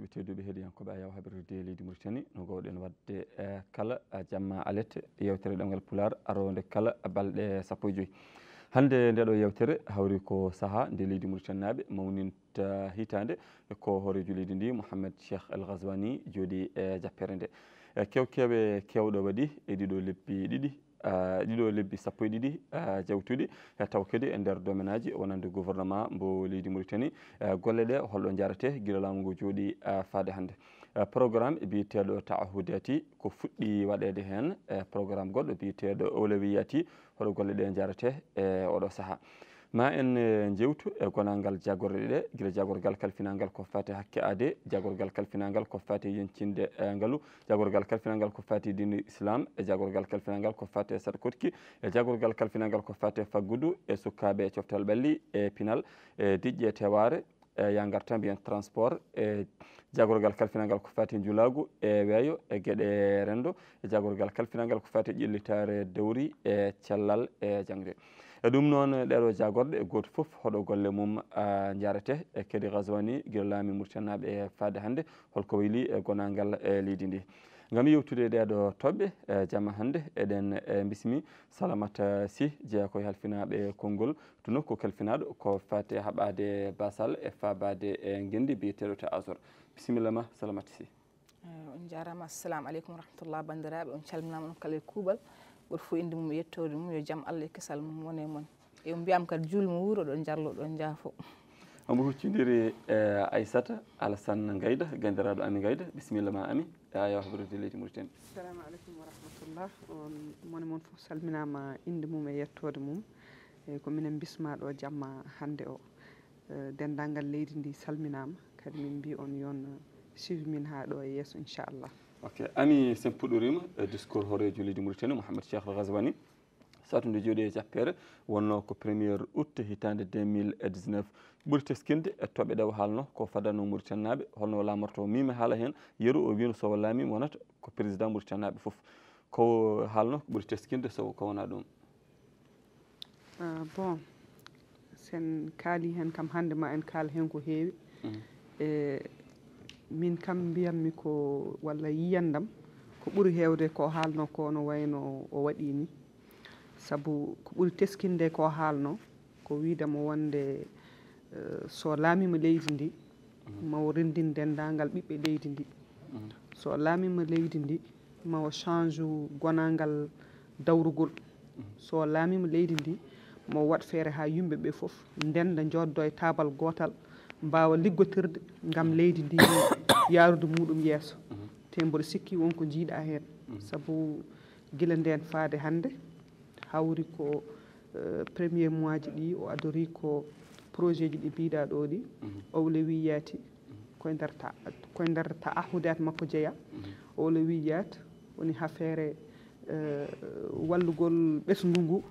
musidɓe tedduɓe heeɗiyankoɓe a yawa haɓirde leydi mauritani no gowɗen wadde e, kala e, jamma alet yewtere ɗemgal poular aronde kala balɗe sappo e joyi hannde ndeɗo yewtere hawri ko saaha nde leydi mauritani naɓe mawninta hitande e ko horejo leydi ndi mouhamed cheikh el gazwani jooɗi e jappere nde kew kewe kewɗo waɗi e ɗiɗo lebbi ɗiɗi ɗiɗo lebbi sappo e ɗiɗi jawtuɗi taw kadi e nder domaine aji wonande gouvernement mbo leydi mauritanie golle ɗe holɗo jarate guila laamu ngo jooɗi faade hannde programme e biyeteeɗo taahudati ko fuɗɗi waɗede heen e, programme goɗɗo biyeteeɗo olawiyati hoɗo golle ɗe jarate e oɗo sahaa ma en jewtu e gonalngal jagorɗe ɗe guila jagorgal kalfinalngal ko fati hakke ade jagorgal kalfinalngal ko fati yencinde ngaalu jagorgal kalfinalngal ko fati dine islam e jagorgal kalfinalngal ko fati sadkotki e jagorgal kalfinalngal ko fati faggudu e sukkaɓe coftal ɓalli e pinal e diƴƴe teware ya garta mbiyen transport e jagorgal kalfinalngal ko fati julagu e weeyo e gueɗe rendo e jagorgal kalfinalngal ko fati ƴellitare dewri e cellal e jangde e ɗum noon ɗeɗo jagorɗe e goto foof hoɗo golle mum jarete e kadi gasoani guila laami mouritannaɓe e faade hannde holko wayli e gonalngal e leydi ndi gam yewtude ɗeɗo toɓɓe e jamma hannde eɗen e bismi salamat sy jeeya koye halfinaɓe e konngol to nokku kalfinaɗo ko fate haɓade basal e fabade e gendi biyeteɗo te azor bisimilla ma salamat sy on jarama assalamu aleykum warahmatullah bandiraɓe on calminama on kala e kuuɓal goto fof indi mum yettode mum yo jaam allah e kisal mum wone moon e mbiyam kadi julmo wuuro ɗon jallo ɗon jaafo omo huccidiri e aissata alassane gayda gandiraɗo ami gayda bisimilla ma ami yawa habrode leydi mauritani assalamu aleykum wa rahmatullah on moni moon fof salminama inde mum e yettode mum eyi ko minen bisma jamma hannde o e, dendangal leydi ndi salminama kadi min mbi on yon suivi min ha ɗo e yesso inchallah ok ami sen puɗɗorima e discours horejo leydi mauritanie mouhamadou cheikh gazwani satude jooɗi e jappere wonno ko premiére août hitande 2019 ɓuuri teskinde e toɓe ɗew haalno ko fadano mauritane naaɓe holno laamorto mimi haala hen yeru o wino sowo laamima wonata ko président mauritane naaɓe foof ko haalno ko ɓuuri teskinde sowo ko wona ɗum ah, bon sen kaali hen kam hande ma en kaala hen ko heewi e min kam mbiyatmi ko walla yiyandam ko ɓuri heewde ko haalno ko no wayno o waɗi ni sabu ko ɓuri teskinde ko haalno ko wiidamo wonde eh, so laamima leydi ndi mawo rendin dendangal ɓiɓɓe leydi ndi so laamima leydi ndi mawo change gonangal dawrugol so laamima leydi ndi mawo waɗ feere ha yumɓe ɓe fof ndenda jooddo e tabal gotal mm -hmm. mbawa liggotirde gam leydi ndi yarude muɗum yesso mhm. te mboɗo sikki wonko jiiɗa hen mhm. saabu guila nden faade hande hawri ko euh, premier mois ji ɗi o adori ko projet ji ɗi mbiɗa ɗo ɗi mhm. owle wiyati koye nder ta koye nder ta ahudat makko jeeya owle wiyat woni affaire euh, wallugol ɓesgu ngu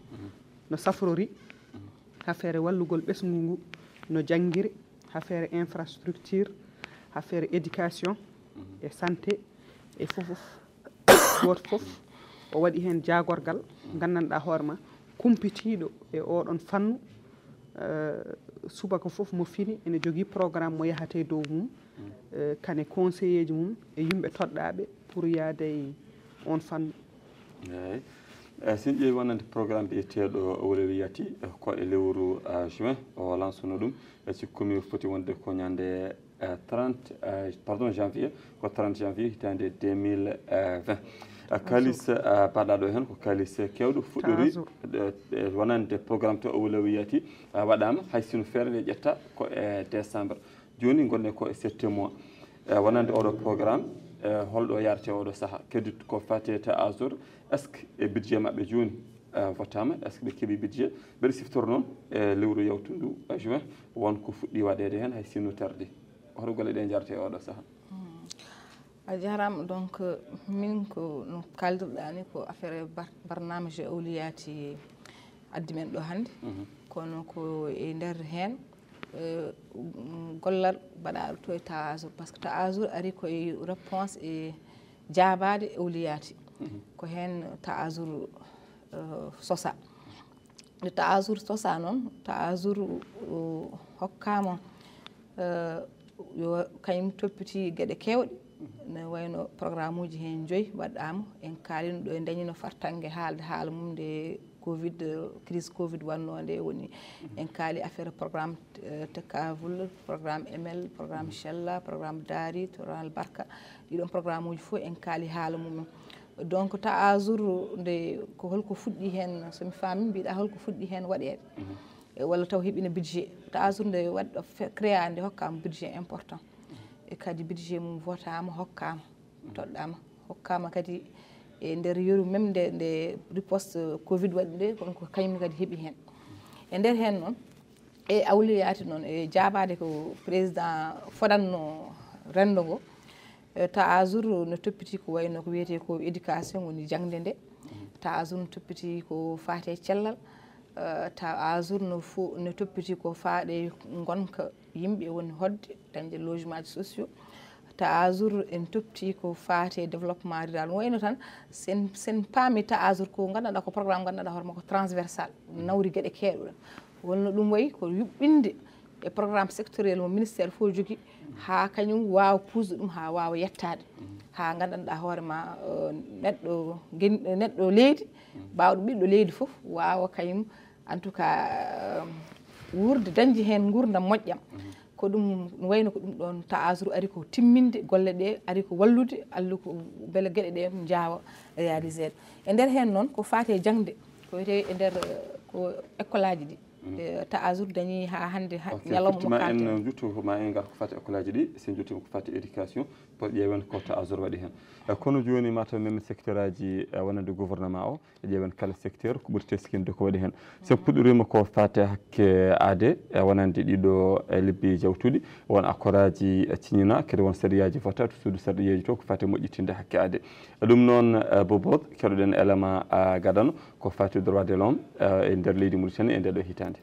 no safrori affaire wallugol ɓesgu ngu no jangguire affaire infrastructure affaire éducation e santé e fofof goto fof o waɗi hen jagorgal mhm. gandanɗa hoorema kumpitiɗo e oɗon fannu euh, subaka fof mo fini ene jogui programme mo yahate dow mum mhm. euh, kane conseillé ji mum e yimɓe toɗɗaɓe pour yaade e on fannu eyi sin ƴeewi wonande programme biyeteeɗo wolowiyati koɗe lewru juin o lansono ɗum sikkumi foti wonde ko ñande 30 pardon janvier ko 30 janvier hitande 2020 kalis mbaɗaɗo hen ko kalis kewɗo fuɗɗori wonande programme to wolowiyati waɗama hay sino feere nde ƴetta ko e décembre joni gonɗen ko e septiéme mois wonande oɗo programme holɗo yarate oɗo saaha kadi ko fatete azour اسك بجي ما بجون آه، فتام اسك بكبي بجي برسيف تورنون آه، لورو يوتندو اجو وان كوف دي وادرهن هاي سينو تردي هرو غالي دين جارتي اودا سا اجارام دونك مينكو نو كالدو داني يعني كو افير برنامج اولياتي ادمن دو هاندي كونو كو اندر هن gollal baɗal toye tawa azur par ce que tawa azur ari koye réponse e jaabade ewliyati ko heen taasour uh, sosa nde taasour sosa noon taasour uh, hokkaama uh, yo kañum toppitii geɗe keewɗe ne wayno programme uji heen joyi mbaɗɗaama en kaalino ɗo e dañino fartange haalde haala mum nde covid crise covid wannoo nde woni en kaali affaire programme tekavul programme ml programme chella programme daari toral barka ɗiɗon programme uji fof en kaali haala mumen donc ta azour nde ko holko fuɗɗi heen somi faami mbiɗa holko fuɗɗi heen waɗeede mhm. walla taw heɓino budget ta azour nde waɗɗo créa nde hokkama budget important e kadi budget mum votama hokkama mhm. toɗɗama hokkama kadi e nder yeru même nde nde riposte covid waɗi nde konko kañum kadi heeɓi hen e nder hen noon e awliyaati noon e jaabade ko président foɗanno rendo ngo mm -hmm. Eh, ta asour no toppiti ko wayno ko wiyete ko éducation woni jangde nde ta asour no toppiti ko faate cellal eh, ta asour no fo no toppiti ko faaɗe gonka yimɓe woni hodde dañde logement ji sociaux ta asour en toppiti ko faate développement rural wayno tan sen sen paami ta asour ko gandanɗa ko programme gandanɗa hoorema ko transversal nawri gueɗe keɗoɗen wonno ɗum wayi ko yuɓɓinde mm -hmm. e programme sectoriel mo ministére fof jogui ha kañum wawa puusde ɗum ha wawa yettade ha gandanɗa hoorema eh, neɗɗo gen neɗɗo leydi mbawɗo ɓiɗɗo leydi foof wawa kañum en tout cas eh, wurde dañdi hen gurdam moƴƴam ko ɗum no wayno ko ɗum ɗon taasru ari ko timminde golle ɗe ari ko wallude allah ko beele gueɗe ɗe jawa réalisé e nder hen noon ko fate jangde ko wiyete e nder eh, ko école aji ɗi Mm-hmm. Eh, ta taasur dañi ha hannde ñalawma en euh, juttu ma en ngal ko fati école aji ɗi sen juttima ko fati éducation pour ƴeewen ko ta taasur waɗi heen eh, kono jooni mataw men secteur aji eh, wonande gouvernement o ƴeewen kala secteur ko ɓuri mm-hmm. teskinde ko waɗi hen sabu puɗɗorima ko fate hakke aade wonande ɗiɗo lebbi jawtuɗi won accord aji ciñina kadi won sariyaji fota to suudu sarɗiyeji to ko fate moƴƴitinde hakke aade ɗum noon bobob keɗoɗen élément gadano ko fati droit de l'homme e nder leydi mauritanie e ndeɗo hitande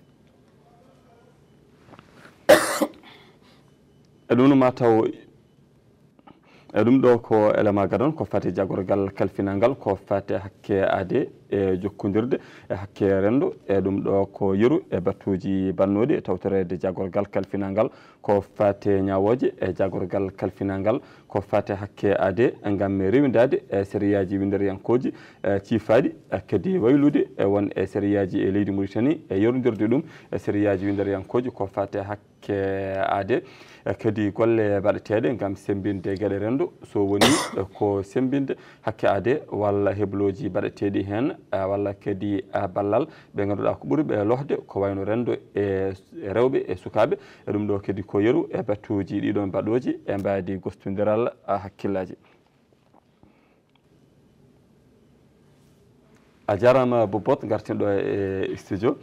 aduna mataw e ɗum ɗo ko élément gada on ko fati jagorgal kalfinalngal ko fati hakke aade e jokkodirde e hakke renndo e ɗum ɗo ko yeru e battuji bannoɗi e tawtorede jagorgal kalfinal ngal ko fate ñawoje e jagorgal kalfinal ngal ko fate hakke aade ngam rewidade e série aji winderyankoji e cifaɗi e kadi waylude e won e série aji e leydi mauritani e yerodirde ɗum e série aji winderyankoji ko fate hakke aade Eh, kadi golle mbaɗeteɗe gam sembinde gueɗe rendo so woni eh, ko sembinde hakkeade walla hebloji mbaɗeteɗi hen eh, walla kadi ballal ɓe ganduɗa ko ɓuuri ɓe lohde ko wayno rendo e, e rewɓe e sukaɓe e ɗum ɗo kadi ko yeeru e battuji ɗiɗon mbaɗoji e mbadi gostodiral hakkillaji a jarama bobot gartinɗo e, e studio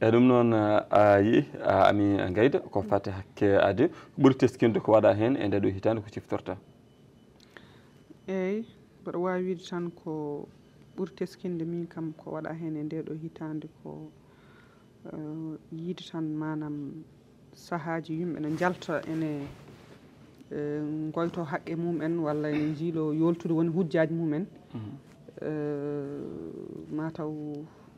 eyyi ɗum noon a yi ami gayda ko fate hakke adi ko ɓuuri teskinde ko waɗa hen e nde ɗo hitande ko ciftorta eyyi mbaɗa wawi wiide tan ko ɓuuri teskinde min kam ko waɗa hen e nde ɗo hitande ko e, yiide tan manam saahaji yimɓe ne jalta ene e, goyto haqqe mumen walla ene jiilo yoltude woni hujjaji mumen mhm. e, mataw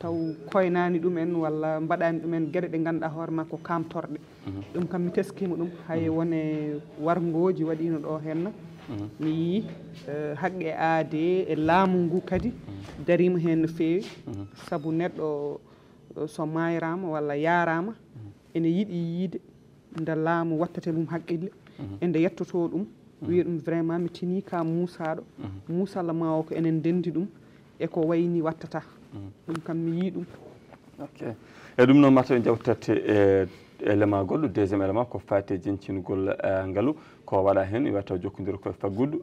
taw koynani ɗumen walla mbaɗani ɗumen gueɗe ɗe ganduɗa hoorema ko kamtorɗe mhm. ɗum kam mi teskima ɗum hay mhm. wone wargoji waɗino ɗo henna mhm. mi yii e, haqqe aade e laamu ngu kadi darima hen no fewi saabu neɗɗo e, so mayrama walla yarama ene yiiɗi yiide nde laamu wattate mum haqqille e nde yettoto ɗum wiya ɗum vraiment mi tini ka muusaɗo muusa allah ma o ko enen dendi ɗum eko wayni wattata ɗum kam mi yii ɗum ok e ɗum noon mataw en jawtatte e élément goɗɗo deuxiéme élément ko fate jencingol ngaalu ko waɗa hen iwataw jokkodir koye faggudu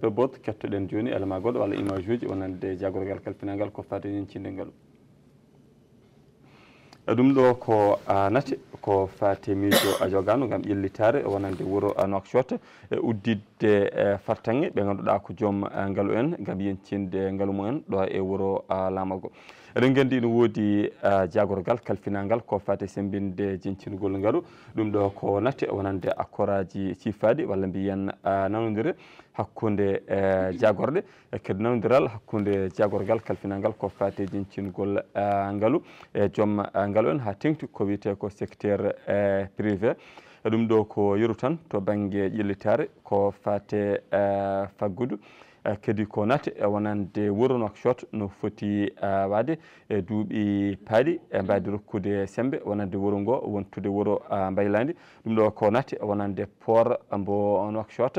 be bot kettoɗen joni élément goɗɗo walla image uji wonande jagorgal kalpinal ko fate jencinde ngaalu Eh, ɗum ɗo ko anate ko fatemijo a jogano gam ƴellitare wonande wuuro eh, nokshot e uddidde e fartange ɓe ganduɗa ko joom eh, ngaalu en gam yencinde ngaalu mumen ɗo e wuuro lamago eɗen gandi ne woodi jagorgal kalfinagal ko fate sembinde jencingol ngaalu ɗum ɗo ko natti e wonande accoraji cifade walla mbiyen nanodire hakkude jagorɗe e kadi nawdiral hakkude jagorgal kalfinagal ko fate jencingol ngaalu e joom ngaalu en ha tengti ko wiyete ko secteur e, privé ɗum ɗo ko yeru tan to banggue ƴellitare ko fate e, faggudu Eh, kadi ko nate eh, wonande wuro nokshot no foti eh, wade e duuɓi paali e mbadi rokkude sembe wonande wuro ngo wontude wuro mbaylandi ɗum ɗo ko nate wonande por mbo nokshot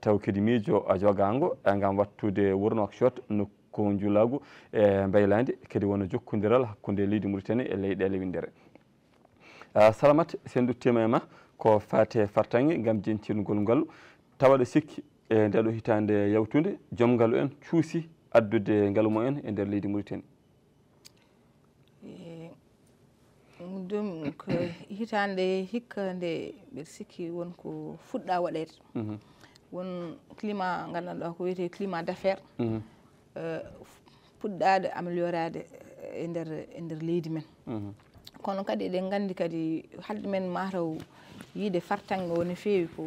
taw kadi miijo jogango gam wattude wuro nokshot no ko julagu e mbaylandi kadi wona jokkodiral hakkude leydi mauritani e leyɗele windere salamat sen duttima e ma ko fate fartange gam jentinugol ngol tawaɗa sikki e nde ɗo hitande yawtude joom ngalu en cuusi addude ngalu mo en e nder leydi mauritani eh, ɗum ko hitande hikka nde mbiɗa sikki wonko fuɗɗa waɗede mhm. won climat ngandanɗa ko wiyete climat d' affaire mhm. eh, fuɗɗade améliorade eh, e nder e nder leydi men mhm. kono kadi eɗen gandi kadi halde men mataw yiide fartange o no feewi ko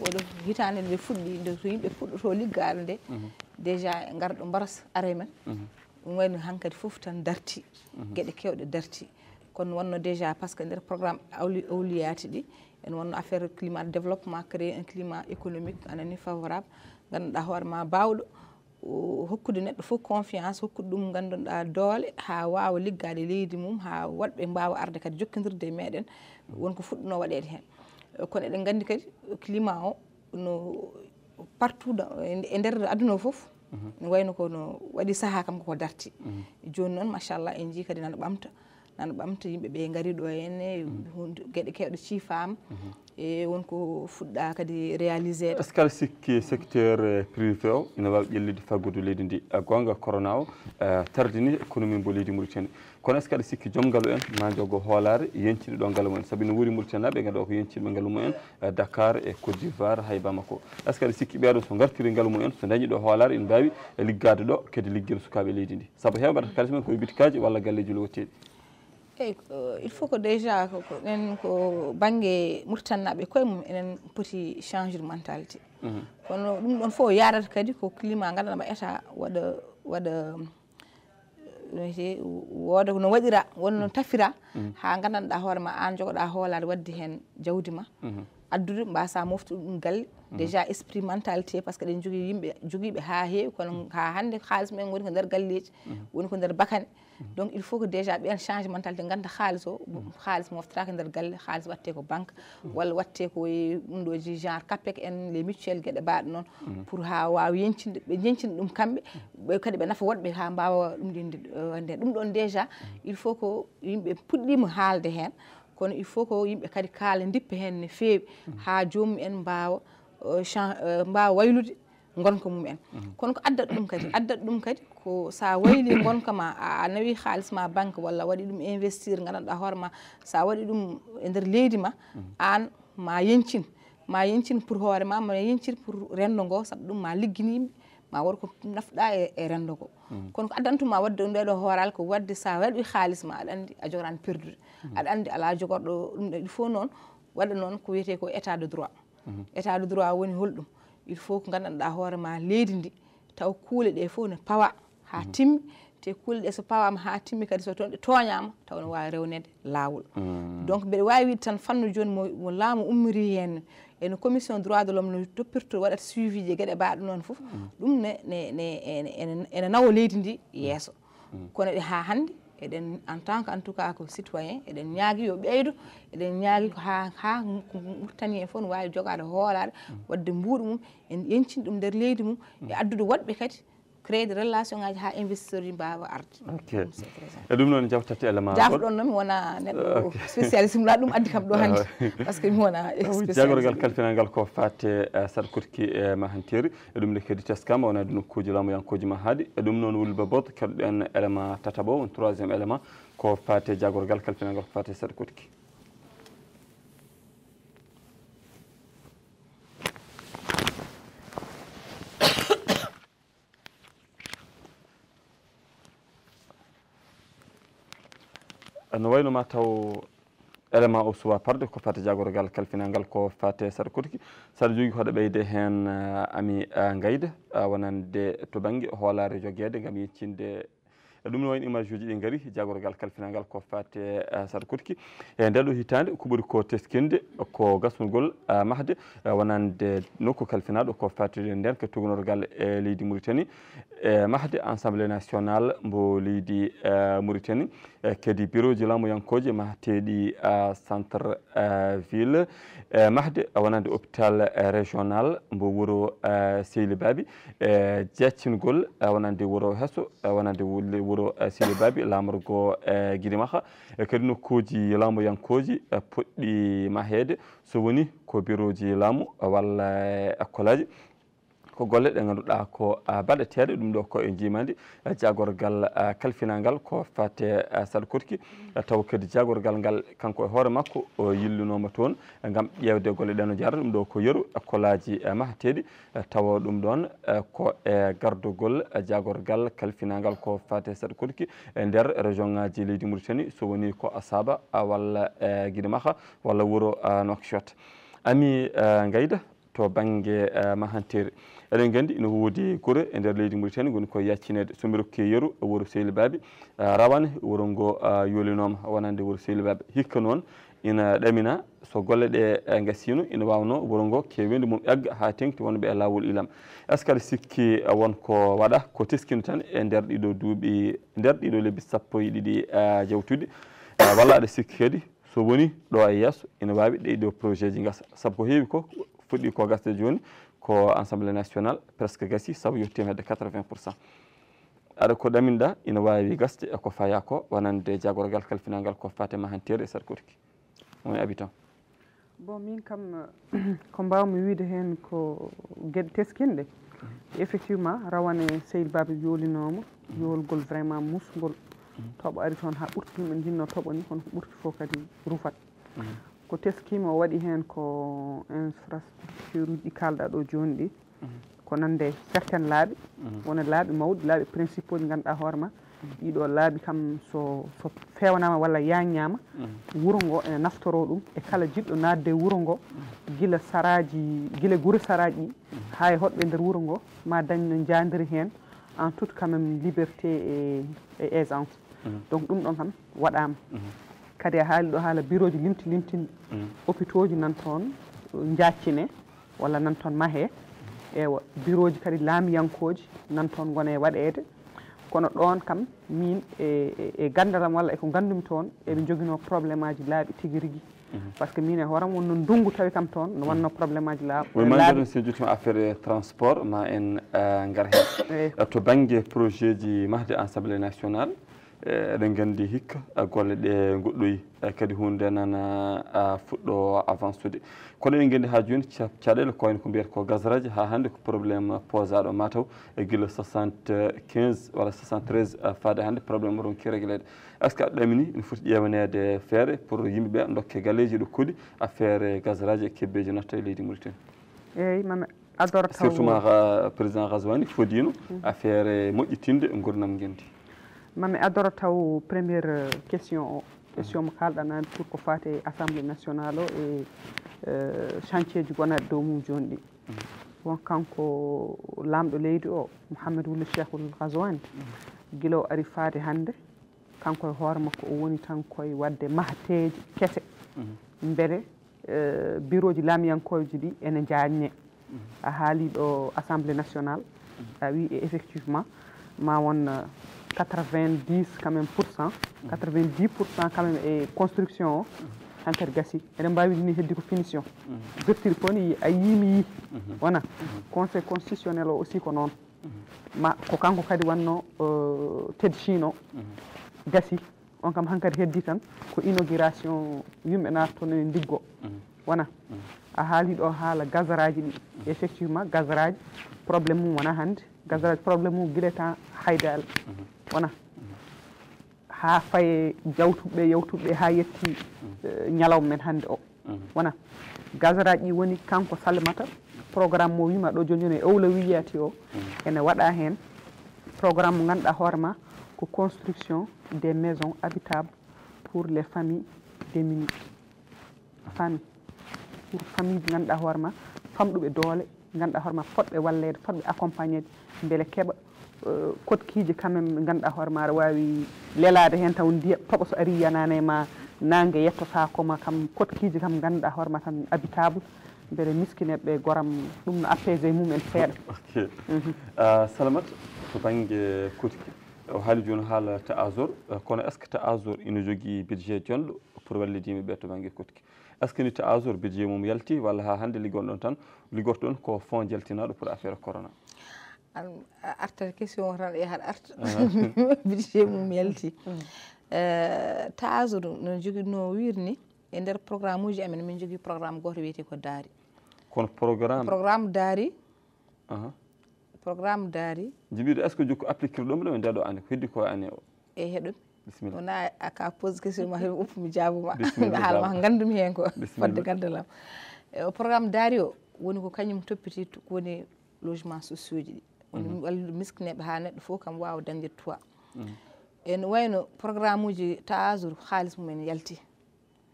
oɗo hitande nde fuɗɗi to yimɓe puɗɗoto liggaade nde mhm. déjà e ngarɗo mbaras are men mhm. ɗum wayno hankkadi fof tan darti mhm. geɗe kewɗe darti kono wonno déjà par ce que ndeer programme awliyati ɗi en wonno affaire climat développement créé un climat économique anani favorable ngannduɗa hoore ma mbawɗo hokkude neɗɗo fof confiance hokkude ɗum ngandunɗa doole ha wawa liggade leydi mum ha waɗɓe mbawa arde kadi jokkidirde e meɗen wonko fuɗɗuno waɗede hen kono eɗen gandi kadi climat o no partout e nder aduna o foof mhm. no wayno kono waɗi saaha kam koko darti mhm. joni noon machallah en jii kadi nana ɓamta nana ɓamta yimɓeɓe gaariɗo henne hunde mhm. gueɗe kewɗe ciifama e wonko fuɗɗa kadi réalisé est ce que aɗa sikki e secteur eh, privé o ina wawi ƴellude faggudu leydi ndi eh, gonga corona o eh, tardini économie mbo leydi mauritanie kono est ce que aɗa sikki joom ngaalu en ma jogo hoolare yencinde ɗo ngaalu mumen saabu ina wuri mauritanie naɓe ganda o ko yencineɓe ngaalu mumen dakar e côte d'ivoire hay bamako est ce que aɗa sikki ɓeɗo so gartiri ngaalu mumen so dañi ɗo hoolare ina mbawi liggade ɗo kadi ligguel sukaɓe leydi ndi saabu hewɓe aɗa kalis men koye bitikaji walla galleji lowoteɗi eyi il faut que déjà enen ko banggue murtannaɓe koye mum enen poti changer mentalité mhm. kono ɗum ɗon fof yarata kadi ko climat gandanama état waɗa waɗa noite wooda no waɗira wonno tafira mhm. ha gandanɗa hoore ma an jogoɗa hoolade wadde hen jawdi ma mhm. addude mbasa mofti ɗum galle déjà esprit mentalité par ce que ɗen jogui yimɓe joguiɓe ha heewi kono ha hande haliss men woni ko nder galleji woni ko nder bakane donc il faut que déjà ɓen change mentalité ganda haalis o haalis mm. moftirake nder galle haalis watte ko banque mm. walla watte ko eh, ɗum ɗo ji genre capec en les mutuel gueɗe mbaɗo noon mm. pour ha wawa yencinde ɓe jencina ɗum kamɓe kadi ɓe nafa woɗɓe ha mbawa ɗumdinde ɗum ɗon déjà il faut que yimɓe puɗɗima haalde hen kono il faut que yimɓe kadi kaala dippa hen no fewi ha jomum en mbawa euh, euh, mbawa waylude gonka mumen mhm. kono ko addat ɗum kadi addat ɗum kadi ko sa wayli gonka ma a nawi haliss ma banque walla waɗi ɗum investir gandanɗa hoorema sa waɗi ɗum e nder leydi ma mhm. an ma yencin ma yencin pour hoore ma ma yencin pour rendo ngo saabu ɗum ma liggini yimɓe ma wodko nafɗa e, e rendo ngo mhm. kono ko addantu ma wadde ɗum ɗeɗo hoorali ko wadde sa waɗi haliss ma aɗa andi a jogorani perdude aɗa andi ala jogorɗo ɗum ɗo ɗi fo noon waɗa noon ko wiyete ko état de droit état de droit woni holɗum il faut ko gandanoɗa hoorema leydi ndi taw kuule ɗe fof ne pawa ha mhm. timmi te kuule ɗe so pawama ha timmi kadi so toon ɗe tooñama taw ne wawi rewnede laawol mhm. donc mbeɗe wawi wiide tan fannu joni mo laamu ummiri hen eno commission droit de l' homme no toppirto waɗata suivi ji gueɗe baɗo noon foof mhm. ɗum ne ene nawa leydi ndi yesso kono ɗe ha hande eɗen en tant que en tout cas ko citoyen eɗen ñaagui yo ɓeydu eɗen ñaagui ha ha ko ɓurtani en fof ne wawi jogade hoolade mm. wadde mbuuɗo mum en yencini ɗum nder leydi mum e addude woɗɓe kadi créé de relation ngaji ha investisseur ji mbawa arde e ɗum noon jawtata ele ma jafɗon noon mi wona neɗɗo spécialiste mi laa ɗum addi kam ɗo hannde par ce que mi wona jagorgal kalfinal ngal ko fate saɗa kotki e ma hanteri e ɗum ne kadi teskama wona e nokkuji laamuyankoji ma haaɗi e ɗum noon wulba bod kalɗen élément tataɓo won troisiéme élément ko fate jagorgal kalfinal ngal ko fate saɗa kotki no wayno ma taw élément o suwa parde ko fate jagorgal kalfinalngal ko fate saɗa kotki saɗa jogui hoɗa ɓeyde hen eh, ami eh, gayde eh, wonande to banggue hoolare joguede gaam yeccinde e ɗum no wayno image uji ɗi gaari jagorgal kalfinalngal ko fate saɗa kotki e ndeɗo hitande ko ɓuuri ko teskinde ko gasnugol mahde wonande nokku kalfinaɗo ko fatede ndenka tugnorgal e leydi mauritani e mahde assemblé national mbo leydi mauritani E kadi bureau ji lamuyankoje mahateɗi e centre e ville mahde wonande hôpital régional mbo wuuro sehli baaby e jeccingol wonande wuuro heeso wonande wuuro sehli baaby lamorgo guidimaha kadi nokkuji lamuyankoji poɗɗi mahede so woni ko bureau ji laamu walla école aji ko golle ɗe ganduɗa ko baɗeteɗe ɗum ɗo ko e jimadi e jagorgal kalfinalngal ko fate saɗakotki e taw kadi jagorgal ngal kanko e hoore makko yillunoma toon gam ƴewde golle ɗeno jaara ɗum ɗo ko yeeru e kolaji mahateɗi tawa ɗum ɗon ko e gardugol jagorgal kalfinalngal ko fate saɗakotki e nder région ngaji leydi mauritani so woni ko asaba walla e guide maha walla wuuro nokshot ami gayda to banggue mahanteri eɗen gandi ene woodi kore e nder leydi mauritani goni koye yaccinede somiro keyeru e wuro sehli baaɓe e rawane e wuro ngo yolinoma wonande wuro sehli baaɓe hikka noon ina ɗamina so golle ɗe gasino ina wawno wuuro ngo kewendi mum egga ha tengti wonɓe e lawol ilam est ce que aɗa sikki wonko waɗa ko teskino tan e nder ɗiɗo duuɓi nder ɗiɗo lebbi sappo e ɗiɗi jewtude walla aɗa sikki kadi so woni ɗo e yesso ina wawi ɗeɗo projet ji gasa saabu ko heewi ko fuɗɗi ko gasde joni ko assemblé national presque gassi saw yettima hedde 80 pourcent aɗa ko ɗaminɗa ina wawi gasde eko faya ko wonande jagorogal kalfinagal ko fatema hantere e sarkotki omi abitan bon min kam ko mbawmi wiide hen ko gueɗe teskinɗe mhm. effectivement rawane seydi baaba yolinoma yolgol mhm. vraiment musgol mhm. tooɓo ari toon ha ɓurti yimɓe jinno tooɓo ni kono ko ɓurti fo kadi rufat ko teskima o waɗi heen ko infrastructure uji ɗi kalɗa ɗo jooni ɗi mhm. ko nande certaine laaɓi mhm. wona laaɓi mawɗi laaɓi principe uji ngannduɗa hoore ma mhm. ɗiɗo laaɓi kam so so fewnama walla yaññama wuro ngo ene naftoro ɗum e kala jiɗɗo naatde wuro ngo gila saraji gila guure saraji ɗi ha e hoɗɓe nder wuro ngo ma dañno jandiri heen en tout quand même liberté e e aisance donc ɗum ɗon kam waɗama kadi a haali ɗo haala bureau ji limti limti mm. hôpitau ji nan toon jaccine walla nan toon mahe ewa bureau ji kadi laamiyankoji nan toon gona e waɗede kono ɗon kam min e, e gandaram walla eko gandumi toon eɓe jogino probléme aji laaɓi tigui rigui mm-hmm. par ce que min e hooram wonno ndungu tawi kam toon no wanno mm. probléme aji laaɓoomaɗum sen jottima affaire transport ma en euh, gar hen to banggue projet ji mahdi assemblé national eɗen gandi hikka golle ɗe goɗɗoyi kadi hunde nana fuɗɗo avancude kono eɗen gandi ha joni caɗele koyne ko mbiyata ko gasaraji ha hande ko probléme posaɗo mataw e guila 75 walla 73 faade hande probléme oɗon ki réglede est ce que aɗa ɗamini ene foti ƴewanede feere pour yimɓeɓe dokke galleji ɗo koɗi affaire gasaraji e kebbeji natta e leydi mauritanie eyyi mamed adorta surtout ma président gaswani fodino affaire moƴƴitinde gurdam guendi mami adoro taw premiére eh, question o question mo kalɗanani pour ko fate assemblé national o e eh, chantier ji gonaɗe dow mum joni ɗi mm-hmm. won kanko lamɗo leydi o mouhamadou wulli cheikhul hasowani mm-hmm. guila ari faade hannde kanko e hoore makko o woni tan koye wadde mahateji kese mm-hmm. beele eh, bureau ji laamiyankoji ɗi ene jañe a haali ɗo assemblé national a wi effectivement ma won 90 quand même pour cent 90 mhm. pour cent quand même e construction o Et gassi eɗen mbawi ni ko finition deftir mhm. foni a yiimi mhm. Voilà. conseil constitutionnel aussi ko noon ma ko kanko kadi wanno euh, ted chine o on kam hankkadi heddi tan ko inauguration yimɓe nattone ndiggo Voilà. a haali ɗo haala gasaraji ɗi effectivement gasaraji probléme mum wona hand? gasaraji problème mum guila tan wona ha faye jawtuɓeɓe yewtuɓeɓe ha yetti eh, ñalaw men hannde o mhm. wona gasaraji woni kanko salmata programme mo wima ɗo joni joni e owla wiyati o mhm. ene waɗa hen programme mo ganduɗa hoorema ko construction des maisons habitable pour les famille démini fami pour famille ji ganduɗa hoorema famɗuɓe doole ganduɗa hoorema fodɓe wallede fodɓe accompagnede beele keeɓa kotkiji kammen ɓe ganda hoore maɗa wawi lelade hen taw ndiya tooɓo so ari yanani e ma nangue yettotako kam kotkiji kam ganduɗa hoore ma tan habitable beele miskineɓeɓe goram ɗum no mum en seeɗa salamat to banggue kotki o haali joni haala taasor kono est ce que taasor ina jogui budget jonɗo pour wallidimeɓe to banggue kotki est ce que ni taasor budget mum yalti walla ha hande liggonɗon tan liggortoɗon ko fond jaltinaɗo pour affaire corona an arta question tan e haɗa arta bidie mum yalti taseu ɗum no jogui no wirni e nder programme uji amen min jogui programme goto wiyete ko daari kono programme programme daari programme daari jibiɗo est ce que jokku appliquer ɗum ɗum e nder ɗo anne ko heddi ko anne o eyyi heɗum wona aka pose question ma hem uppu mi jaabuma haalama gandumi hen ko fodde gandalam e eh, programme daari o woni ko kañum toppiti woni logement sociu ji ɗi woni mhm. walla miskineɓe ha neɗɗo fof kam wawa dañde toi mhm. en wayno programme uji taasour haaliss mumen yalti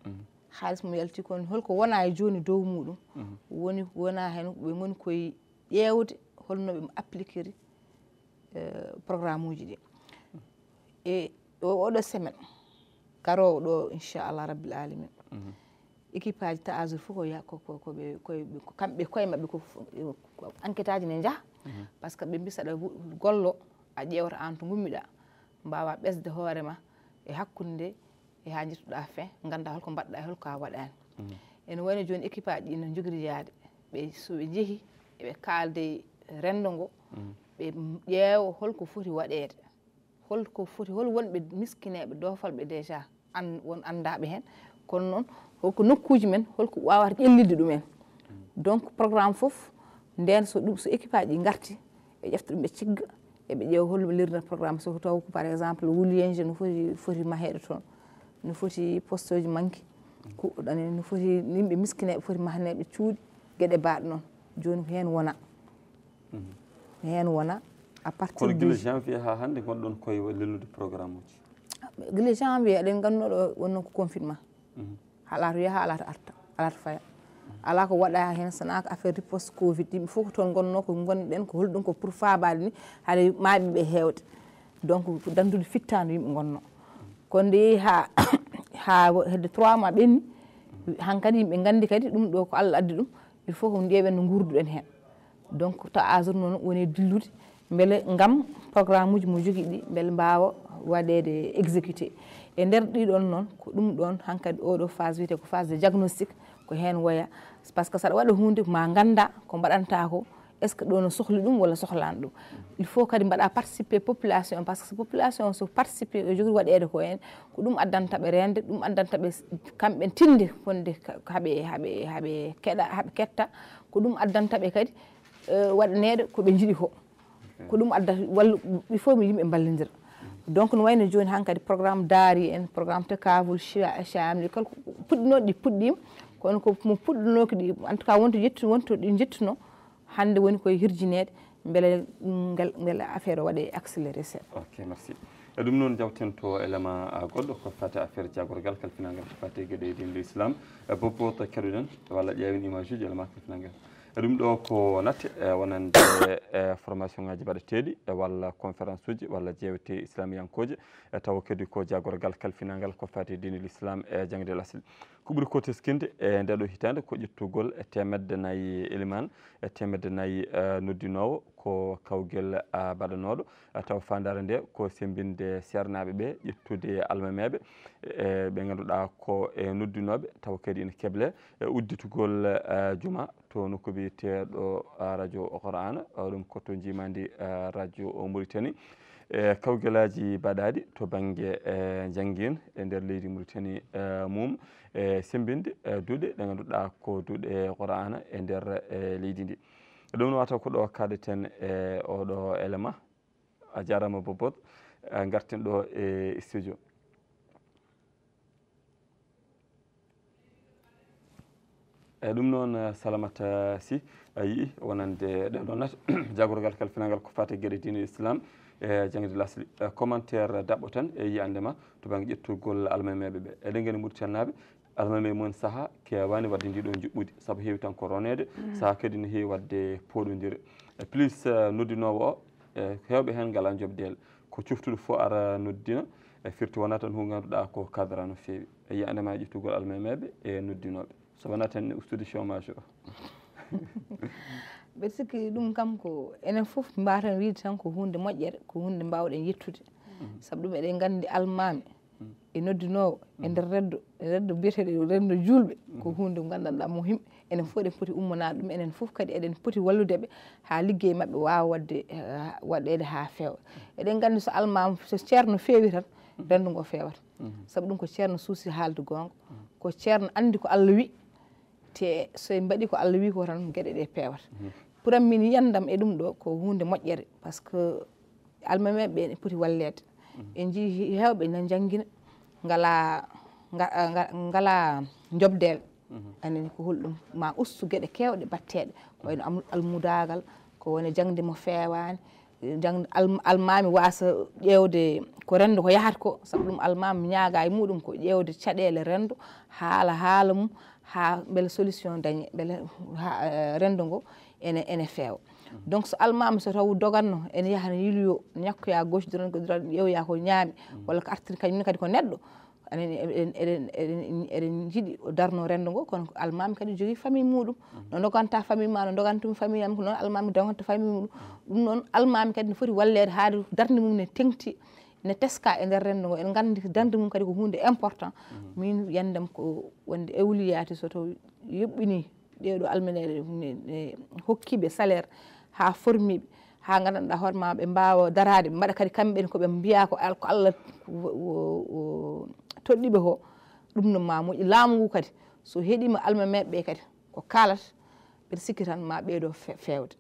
mhm. haaliss mum yalti kono holko wona e joni dow muɗum woni wona hen ɓe goni koye ƴewde holnoɓe appliqueri e, programme uji ɗi e oɗo semaine garowo ɗo inchallah rabbil alamin équipe aji taasour fof koyakoɓe koye kamɓe koye mabɓe ko enquête aji ne jaaha Mhm. par ce que ɓe mbisaɗa gollo a ƴeewata aan to ngummiɗa mbawa ɓesde hoore ma e hakkunde e ha jettuɗa fin ngannda holko mbaɗɗa e holko a waɗani mhm. ene wayno joni équipe aji ɗi no jogiri yaade ɓe soɓe jeehi eɓe kaalde renndo ngo mhm. ɓe ƴeewa holko foti waɗeede holko foti hol wonɓe miskineɓe doofalɓe déjà an won anndaɓe heen kono noon holko nokkuji men holko wawata ƴellidde ɗumen donc programme fof nden so ɗum so équipe aji garti ɓe ƴefta ɗum ɓe cigga eɓe ƴeewa holɗo lirna programme soko taw ko par exemple wulienge no foti foti maheɗo toon no foti poste uji manque kuɗoɗane no foti yimɓe miskineɓe foti mahaneɓe cuuɗi gueɗe mbaɗo noon joni ko hen wona hen mhm. wona a partir kono guila janvier ha hannde gonɗon koye lillude programme uji guila janvier eɗen ganduɗo wonno ko confinement mhm. ha ala to yaaha ala to arta ala to faya ala ko waɗa hen sana ko affaire riposte covid yimɓe foof ko toon gonno ko gonɗen ko holɗum ko pour faabade ni haade maaɓe ɓe hewde donc dandude fittano yimɓe gonno kono nde yeehi ha ha hedde trois mois ɓenni hankkadi yimɓe gandi kadi ɗum ɗo ko allah addi ɗum il faut ko ƴeeɓen no gurduɗen hen donc ta agir noon woni e dillude beele gam programme uji mo jogui ɗi beele mbawa waɗede exécuté e nder ɗiɗon noon ko ɗum ɗon hankkadi oɗo phase wiyete ko phase de diagnostique ko heen woya par ce que saɗa waɗa hunde ma ganda ko mbaɗantako est ce que ɗo no sohli ɗum walla sohlani ɗum il faut kadi mbaɗa participé population par ce que so population so participé o e jogori waɗede ko en ko ɗum addantaɓe rende ɗum addantaɓe kamɓe tinde fonde haɓe haɓe haɓe keɗa haɓe ketta ko ɗum addantaɓe kadi e, waɗanede koɓe jiiɗi ko ko ɗum addata walla il faut mi yimɓe ballidira donc no wayno joni han kadi programme daari en programme te kavol chamli kalko puɗɗinoɗe ɗi puɗɗima kono ko mo puɗɗuno kadi en tout cas wonto jettu wonto ɗi jettuno hannde woni koye hirjinede beele ngal beele affaire o waɗe accéléré seeɗa ok merci e ɗum noon jawtento élément goɗɗo ko fate affaire jagorgal kalfinangal ko fate gueɗe dinde islam bopoto keɗoɗen walla ƴewin image uji élément kalfinangal e ɗum ɗo ko natte wonande e formation ngaji mbaɗeteɗi walla conférence uji walla jewte islamiyankoje tawa kadi ko jagorgal kalfinangal ko fate dinel islam e jangdel asil ko ɓuri ko teskinde e nde ɗo hitande ko ƴettugol e temedde nayyi elimane e temedde nayyi eh, noddinowo ko kawguel eh, mbaɗanoɗo eh, taw fandare nde ko sembinde sernaɓe ɓe ƴettude almameɓe e ɓe ganduɗa ko e noddinoɓe taw kadi ene keble e udditugol juma to nokku biyeteɗo radio qouran ɗum koto jimadi radio mouritani e kawguelaji mbaɗaɗi to banggue e jangguin e nder leydi mouritani mum e sembinde e duuɗe ɗe ganduɗa ko duuɗe qourana e nder e leydi ndi ɗum no wata ko ɗo wakkade ten e oɗo élément a jarama bobod garten ɗo e studio e ɗum noon salamat sy a yii wonande ɗeɗo nata jagorogal kal finalgal ko fate gueɗe dine islam e jangde lasli e commentaire daɓɓo tan e yiyandema to banggue ƴettugol almameɓeɓe eɗen gani mauritannaɓe arnane mon saaha kewani wadde ndiɗo juɓɓudi saabu heewi tan ko ronede mm. saaha kadi ne heewi wadde pooɗodire e plus e, noddinowo o e hewɓe hen gala jobdele ko coftuɗo fo ara noddina e firti wona tan ho ganduɗa ko cadra no fewi e yiyandema e ƴettugol almameɓe e noddinoɓe so wona tan ustude chômage o mbeɗa sikki ɗum kam ko enen foof mbatan wiide tan ko hunde moƴƴere ko hunde mbawɗen yettude mm. saabu ɗum eɗen gandi almami e noddunowo e nder reddo e reddo mbiyeteɗo renndo julɓe ko hunde gandanɗa muhim enen fof eɗen poti ummanade ɗum enen fof kadi eɗen poti walludeɓe ha ligguey mabɓe wawa wadde waɗede ha fewa eɗen gandi so almama so ceerno fewi tan renndo ngo fewata saabu ɗum ko ceerno suusi haalde gonga ko ceerno andi ko allah wi te soe mbaɗi ko allah wi ko tan gueɗe ɗe pewata pouran min yiyandam e ɗum ɗo ko hunde moƴƴere par ce que almameɓeɓe ene poti wallede ɓe ji hewɓe na janngina ngala eh, ngala jobdeele mhm. anani ko hulɗum ma ustu geɗe kewɗe batteɗe ko wayno almudagal ko woni jangde mo fewani jangde almami wasa ƴewde ko rendo ko yahata ko saabu ɗum almami ñaaga e muɗum ko ƴewde caɗele rendo haala haala mum ha beele solution dañe beele eh, rendo ngo ene ene fewa donc so almami so taw doganno ene yaha ne yiloyo ñakkoya gauche dron dron ƴewoya ko ñaami mm. walla ko artiri kañumne kadi ko neɗɗo eɗen yiɗi darno rendo ngo kono almami kadi jogui famille muɗum mm. no doganta famille ma no dogantumi famille am ko noon almami dogonta famille muɗum mm. ɗum noon almami kadi ne foti wallede haade darde mum ne tengti ne teska e nder rendo ngo en gandi darde mum kadi ko hunde important min yandem ko wonde ewliyati so taw yoɓɓini ɗeɗo almenere hokkiɓe salaire ha formiɓe ha gandanɗa hoorema ɓe mbawa darade ɓe mbaɗa kadi kamɓene koɓe mbiya ko ko allah toɗɗiɓe ko ɗum no ma moƴƴi laamu ngu kadi so heeɗima alma meɓɓe kadi ko kalata mbeɗa sikki tan ma ɓeydo fewde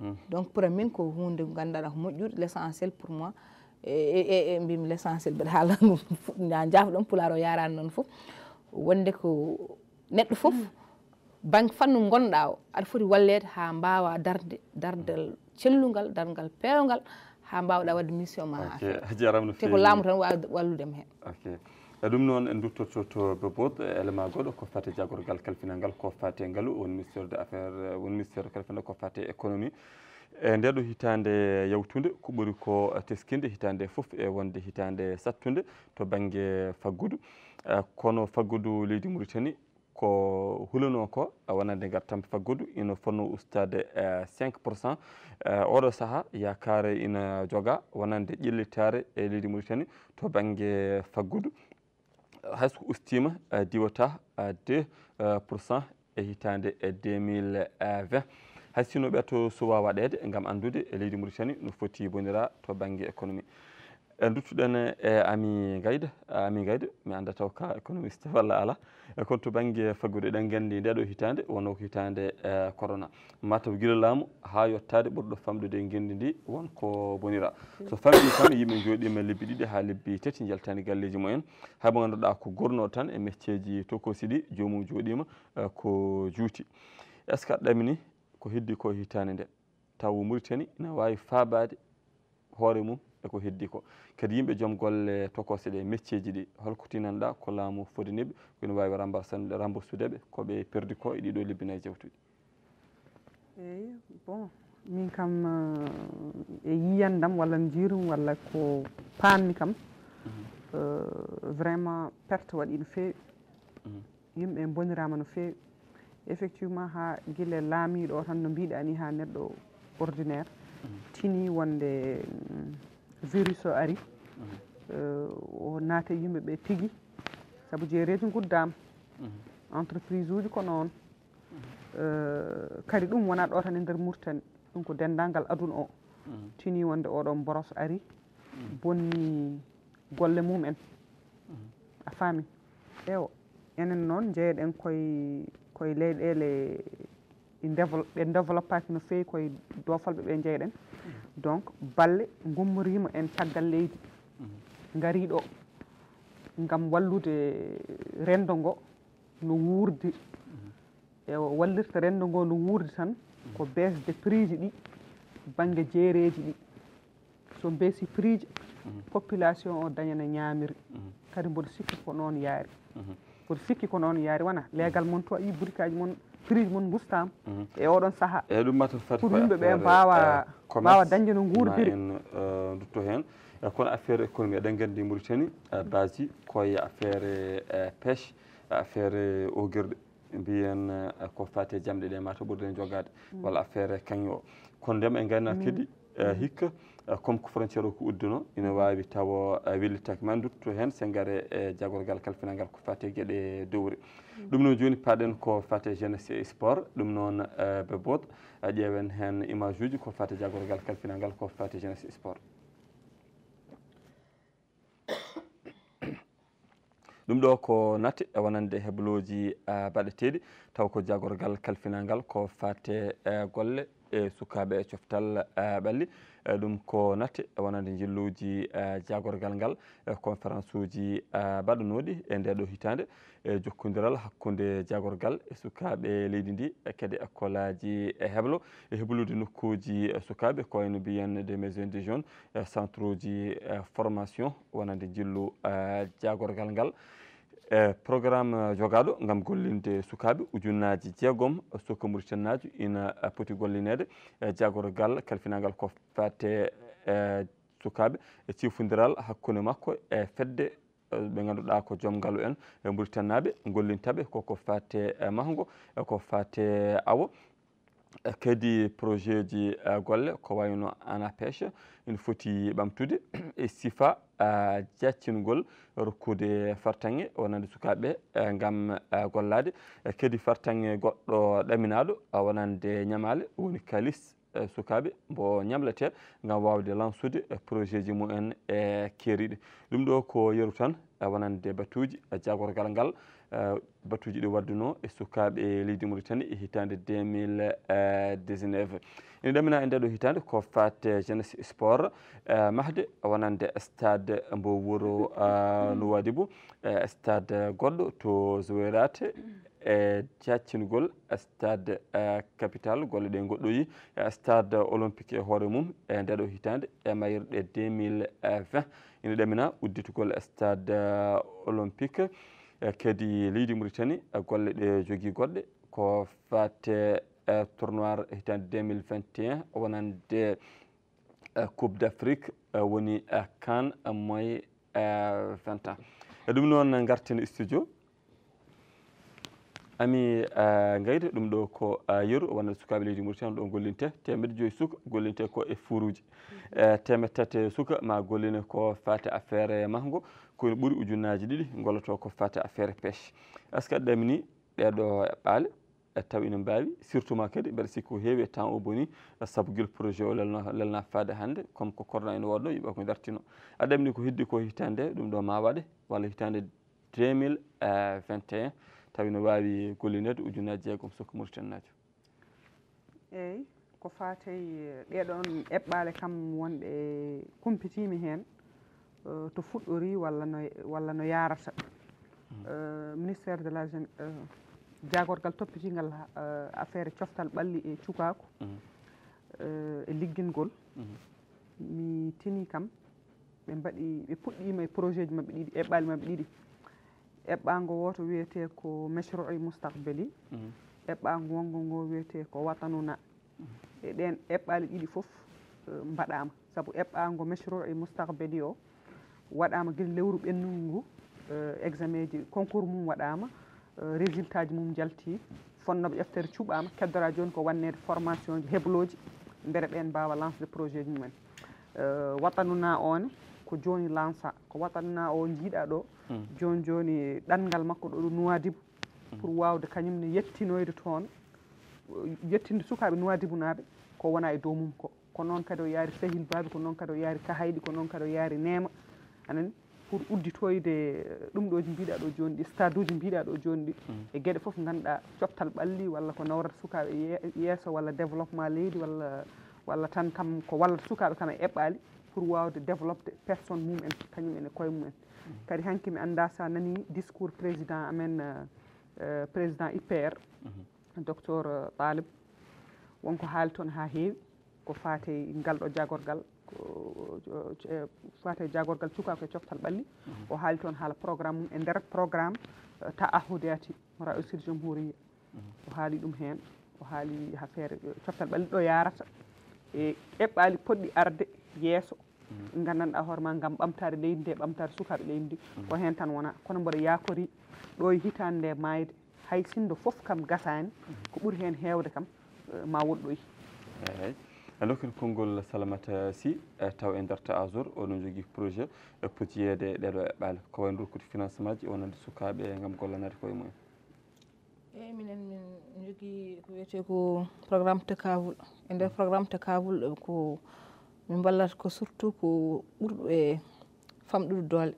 hmm. donc pour min ko hunde gandaɗa ko moƴƴude l' essentiel pour moi e e, e, e mbimi l' essentiel mbeɗa haalaa jaafo ɗon pulaar o yarani noon foof wonde ko neɗɗo foof mm. bange fannu gonɗa o aɗa foti wallede ha mbawa darde dardal mm. cellugal dargal pewgal ha mbawɗa wadde mission ma jarama te ko laamu tan wawi walludema hen e ɗum noon en duttoto to bobot élément e goɗo ko fate jagorgal kalfinal ngal ko fate ngaalu won ministére de affaire won ministére kalfinagal ko fate économie e ndeɗo hitande yawtude ko ɓuuri ko teskinde hitande fof e wonde hitande sattude to banggue faggudu e kono faggudu leydi mauritanie ko hulano ko wonande ngar tampi faggudu ina fonno ustade 5 e, pourcent e, oɗo saaha yakare ina joga wonande ƴillitare e leydi mauritani to banggue faggudu haysko ustima e, diwata 2 pourcent e hitande 2020 haysinoɓe to suwa waɗede gam andude e leydi mauritani no foti bonira to banggue économie e duttuɗen e ami gayde ami gayde mi annda taw ka économiste walla ala e kon to banggue faggude ɗen gandi ndeɗo hitande wono ko hitande e corona mataw guila laamu ha yettade ɓurɗo famɗude e gendi ndi wonko bonira so famɗi tan yimɓe jooɗima lebbi ɗiɗi ha lebbi tati jaltani galleji mumen haymo ganduɗa ko gornoɗo tan e métierji tokosi ɗi jomum jooɗima e ko juuti est ce que aɗa ɗamini ko heddi ko hitande nde taw mouritani ina wawi faabade hoore mum e ko heddi ko kadi yimɓe joom golle tokose ɗe e métier ji ɗi holko tinanɗa ko laamu fodiniɓe koene wawi rambarsanɗe rambosudeɓe koɓe perdi ko e ɗiɗo libbinayi jewtuɗi eyi bon min kam euh, e yiyandam walla jirum walla ko panmi kam mhm. euh, vraiment perte waɗi no fewi mhm. yimɓe bonirama no fewi effectivement ha guila e laamiɗo tan no mbiɗa ni ha neɗɗo ordinaire mhm. tini wonde mm, virus o ari mhm. eh, o naate yimɓe ɓe tigi saabu jeereji nguddaama mhm. entreprise uji ko noon mhm. eh, kadi ɗum wonaa ɗo tan e ndeer murtani ɗum ko denndaangal aduna o tini wonde oɗon boros ari bonni golle mumen a faami ewo enen noon jeyeɗen koye koye leyɗele e dévelop ɓe développe paki no feewi koye doofalɓe ɓe jeyɗen donc balle gommorima en caggal leydi gariɗo gam wallude rendo ngo no wuurde e wallirta rendo ngo no wuurde tan ko beesde prije ɗi bangue jeereji ɗi so beesi prije population o dañana ñaamiri mhm. kadi mboɗo sikki ko noon yaari mhm. koto sikki ko noon yaari wona mm. leegal moon to a wi brique aji moon prix moon gustama mm-hmm. e oɗon saaha eyyi ɗum mata fat pour yimɓeɓe mbawa eh, mbawa dañde no guurdiri en eh, dutto hen e kono affaire économie eɗen gandi mauritani eh, basi koye affaire pêche affaire au guerde mbiyen ko fati jamɗe ɗe mata ɓurden jogade mm. walla affaire kañ o kono ndema e gandinat kadi mm. hikka comme ko frontiére o ko udduno ina wawi taw willitaki ma duttuto hen se gaare e jagorgal kalfina ngal ko fate gueɗe dowri mm. ɗum noon joni paɗen ko fate jeunesse e sport ɗum noon e, ɓe boot ƴeewen hen image uji ko fate jagorgal kalfina ngal ko fate jeunesse e sport ɗum ɗo ko nati e wonande hebloji baɗeteɗi taw ko jagorgal kalfina ngal ko fate e golle e sukaɓe e coftal e ɓalli Eh, ɗum ko natti e wonande jilluji e jagorgal ngal e conférence uji mbaɗanoɗi e nde ɗo hitande e jokkodiral hakkude jagorgal e sukaɓe leydi ndi kadi école ji heblo e heblude nokkuji sukaɓe ko wayno mbiyen de maison de jeune centre uji formation wonande jillu jagorgal ngal e programme uh, jogaɗo gam gollinde sukaɓe ujunnaji jeegom sukka mouritanaji ina uh, poti gollinede e, jagorgal kalfinagal ko fate e, sukaɓe e cifodiral hakkude makko e fedde ɓe ganduɗa ko joom ngaalu en mouritannaɓe gollintaɓe koko fate mahango ko fate awo kadi projet ji euh, golle ko wayno anapêche ene foti ɓamtude e sifa euh, jaccingol rokkude fartange wonande sukaɓeɓe euh, gam gollade kadi fartange goɗɗo ɗaminaɗo wonande ñamale woni kalis sukaɓe mbo ñamlete gam wawde lancude projet ji mumen e keeriɗe ɗum ɗo ko yeru tan wonande batuji jagorgal ngal Eh, batuji ɗi wadduno e sukaɓe leydi mauritanie e hitande 2019 ene eh, ɗamina e nde ɗo hitande ko fate jeunesse sport eh, mahde wonande stade mbo wuuro nowadi bo stade goɗɗo to zowerate e jaccingol stade capital golle ɗe goɗɗoyi stade olympique e hoore mum e nde ɗo hitande e mayirɗe 2020 ene ɗamina udditugol stade olympique Eh, kadi leydi mauritani eh, golle ɗe jogui goɗɗe ko fate eh, tournoir hitande 2021 wonande coupe d' afrique woni kan moy 20 ans e ɗum noon garten studio ami gayde ɗum ɗo ko yeeru wonde sukaɓe leydi mauritani ɗo gollinte temedde joyi suka gollinte ko e fouruji temedde tati suka ma golline ko fate affaire e mahgo koni ɓuuri ujunnaji ɗiɗi goloto ko fate affaire pêche askat ɗamini ɗeɗo ɓaale e taw ina mbawi surtout ma kadi mbeɗa sikki ko heewi e temps o boni e saabu guel projet o lelno lelna faade hannde comme ko corona ene wodno yiɓa koye dartino a ɗamini ko heddi ko hitande ɗum ɗo ma waɗe walla hitande 2021 e, taw ina wawi gollinede ujunnaji jeegom soko mauritannajo eyyi ko fatey ɗeɗon eɓɓale kam wonɓe compitimi hen Eh, to fuɗɗori walla no walla no yarata mm. eh, ministére de la eh, jagorgal toppitingal affaire coftal ɓalli e cukaku mm. e ligguingol mm. mi tini kam ɓe mbaɗi ɓe puɗɗima e projet ji maɓɓe ɗiɗi eɓɓali maɓɓe ɗiɗi eɓɓago woto wiyete ko mashrui moustakbeli eɓɓago wongo ngo wiyete ko watanuna e ɗen eɓɓali ɗiɗi foof mbaɗama saabu eɓɓago mashrui moustakbeli o waɗama guila lewru ɓennugu ngu eh, examen ji concours mum waɗama eh, résultat ji mum jalti fonnoɓe ƴeftere cuuɓama keddora joni ko wannede formation ji hebloji beere ɓen mbawa lancede projet ji mumen eh, waɗanuna one ko joni lansa ko waɗanuna o jiiɗa ɗo hmm. joni joni ɗanngal makko ɗo ɗo nowidibo hmm. pour wawde kañumne yettinoyde toon yettinde sukaɓe nowidibo naɓe ko wona e dow mum ko ko noon kadi o yaari sehil baabi ko noon kadi o yaari kahayɗi ko noon kadi o yaari nema anan pour udditoyde ɗum ɗoji mbiɗa ɗo joni ɗi stade uji mbiɗa ɗo joni ɗi e gueɗe foof ganduɗa coftal ɓalli walla ko nawrata sukaɓe yesso walla développement leydi walla walla tan kam ko wallata sukaɓe kam e eɓɓali pour wawde développé personne mum en kañum en e koye mumen kadi hanki mi anda sa nani discours président amen président ipr docteur talib wonko haali toon ha heewi ko fate ngal ɗo jagorgal E, fate jagorgal cukako e coftal ɓalli o haali toon haala programme mum e ndeer programme eh, ta ahude ati mora ausir jomhuria o haali ɗum heen o haali ha feere eh, coftal ɓalli ɗo yarata e eɓɓali poɗɗi arde yeeso mm. gandanɗa hoore ma gam ɓamtare leydi nde ɓamtare sukaɓe leydi ndi mm. ko hen tan wona kono mboɗo yakori ɗo e hitande nde mayde hay sinndo foof kam gasani mm. ko ɓuuri hen hewde kam eh, ma woɗɗoyi eyi dokkil konngol salamata sy taw e nder asor oɗon jogui projet potiyede ɗeɗo eɓɓale ko wayno rokkude financement ji onande sukaɓe gam gollanade koye mumen eyyi minen min jogui ko wiyete ko programme tekavul e nder programme tekavul ɗo ko min ballata ko surtout ko ɓurɓe famɗude doole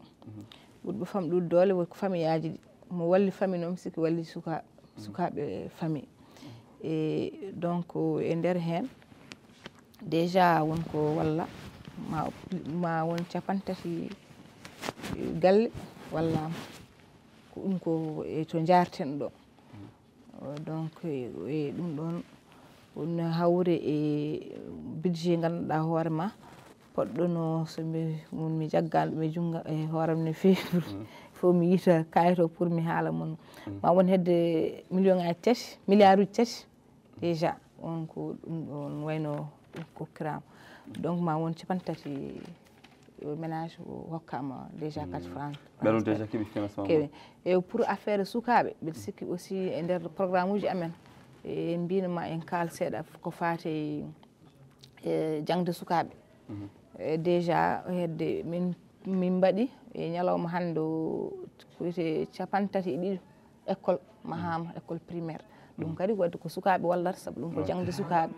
ɓurɓe famɗude doole wonko famille aji ɗi mo walli famille noon mi sikki walli sukaɓe sukaɓe famille e donc e nder hen déjà wonko walla ma ma won capantati galle walla ko ɗum ko e to jarten ɗo donc e, e ɗum ɗon on hawre e budget ngannduɗa hoore ma poɗɗo no somi on mi jaggano ɗum e junga e hooremne fewdur mm. fof mi yita kayito pour mi haala moon mm. ma won hedde million ngaji tati milliard uji tati déjà on ko ɗum ɗon wayno kokkirama donc ma won capan tati ménage hokkama déjà quatre mm. franc kewi e pour affaire sukaɓe mbiɗa sikki aussi e nder programme uji amen en mbinoma en kaal seeɗa ko fate jangde sukaɓe mhm. e déjà hedde min min mbaɗi e ñalawma hande kuyte capan tati e ɗiɗo école mahama mhm. école primaire ɗum kadi wadde ko sukaɓe wallata saabu ɗum ko jangde sukaɓe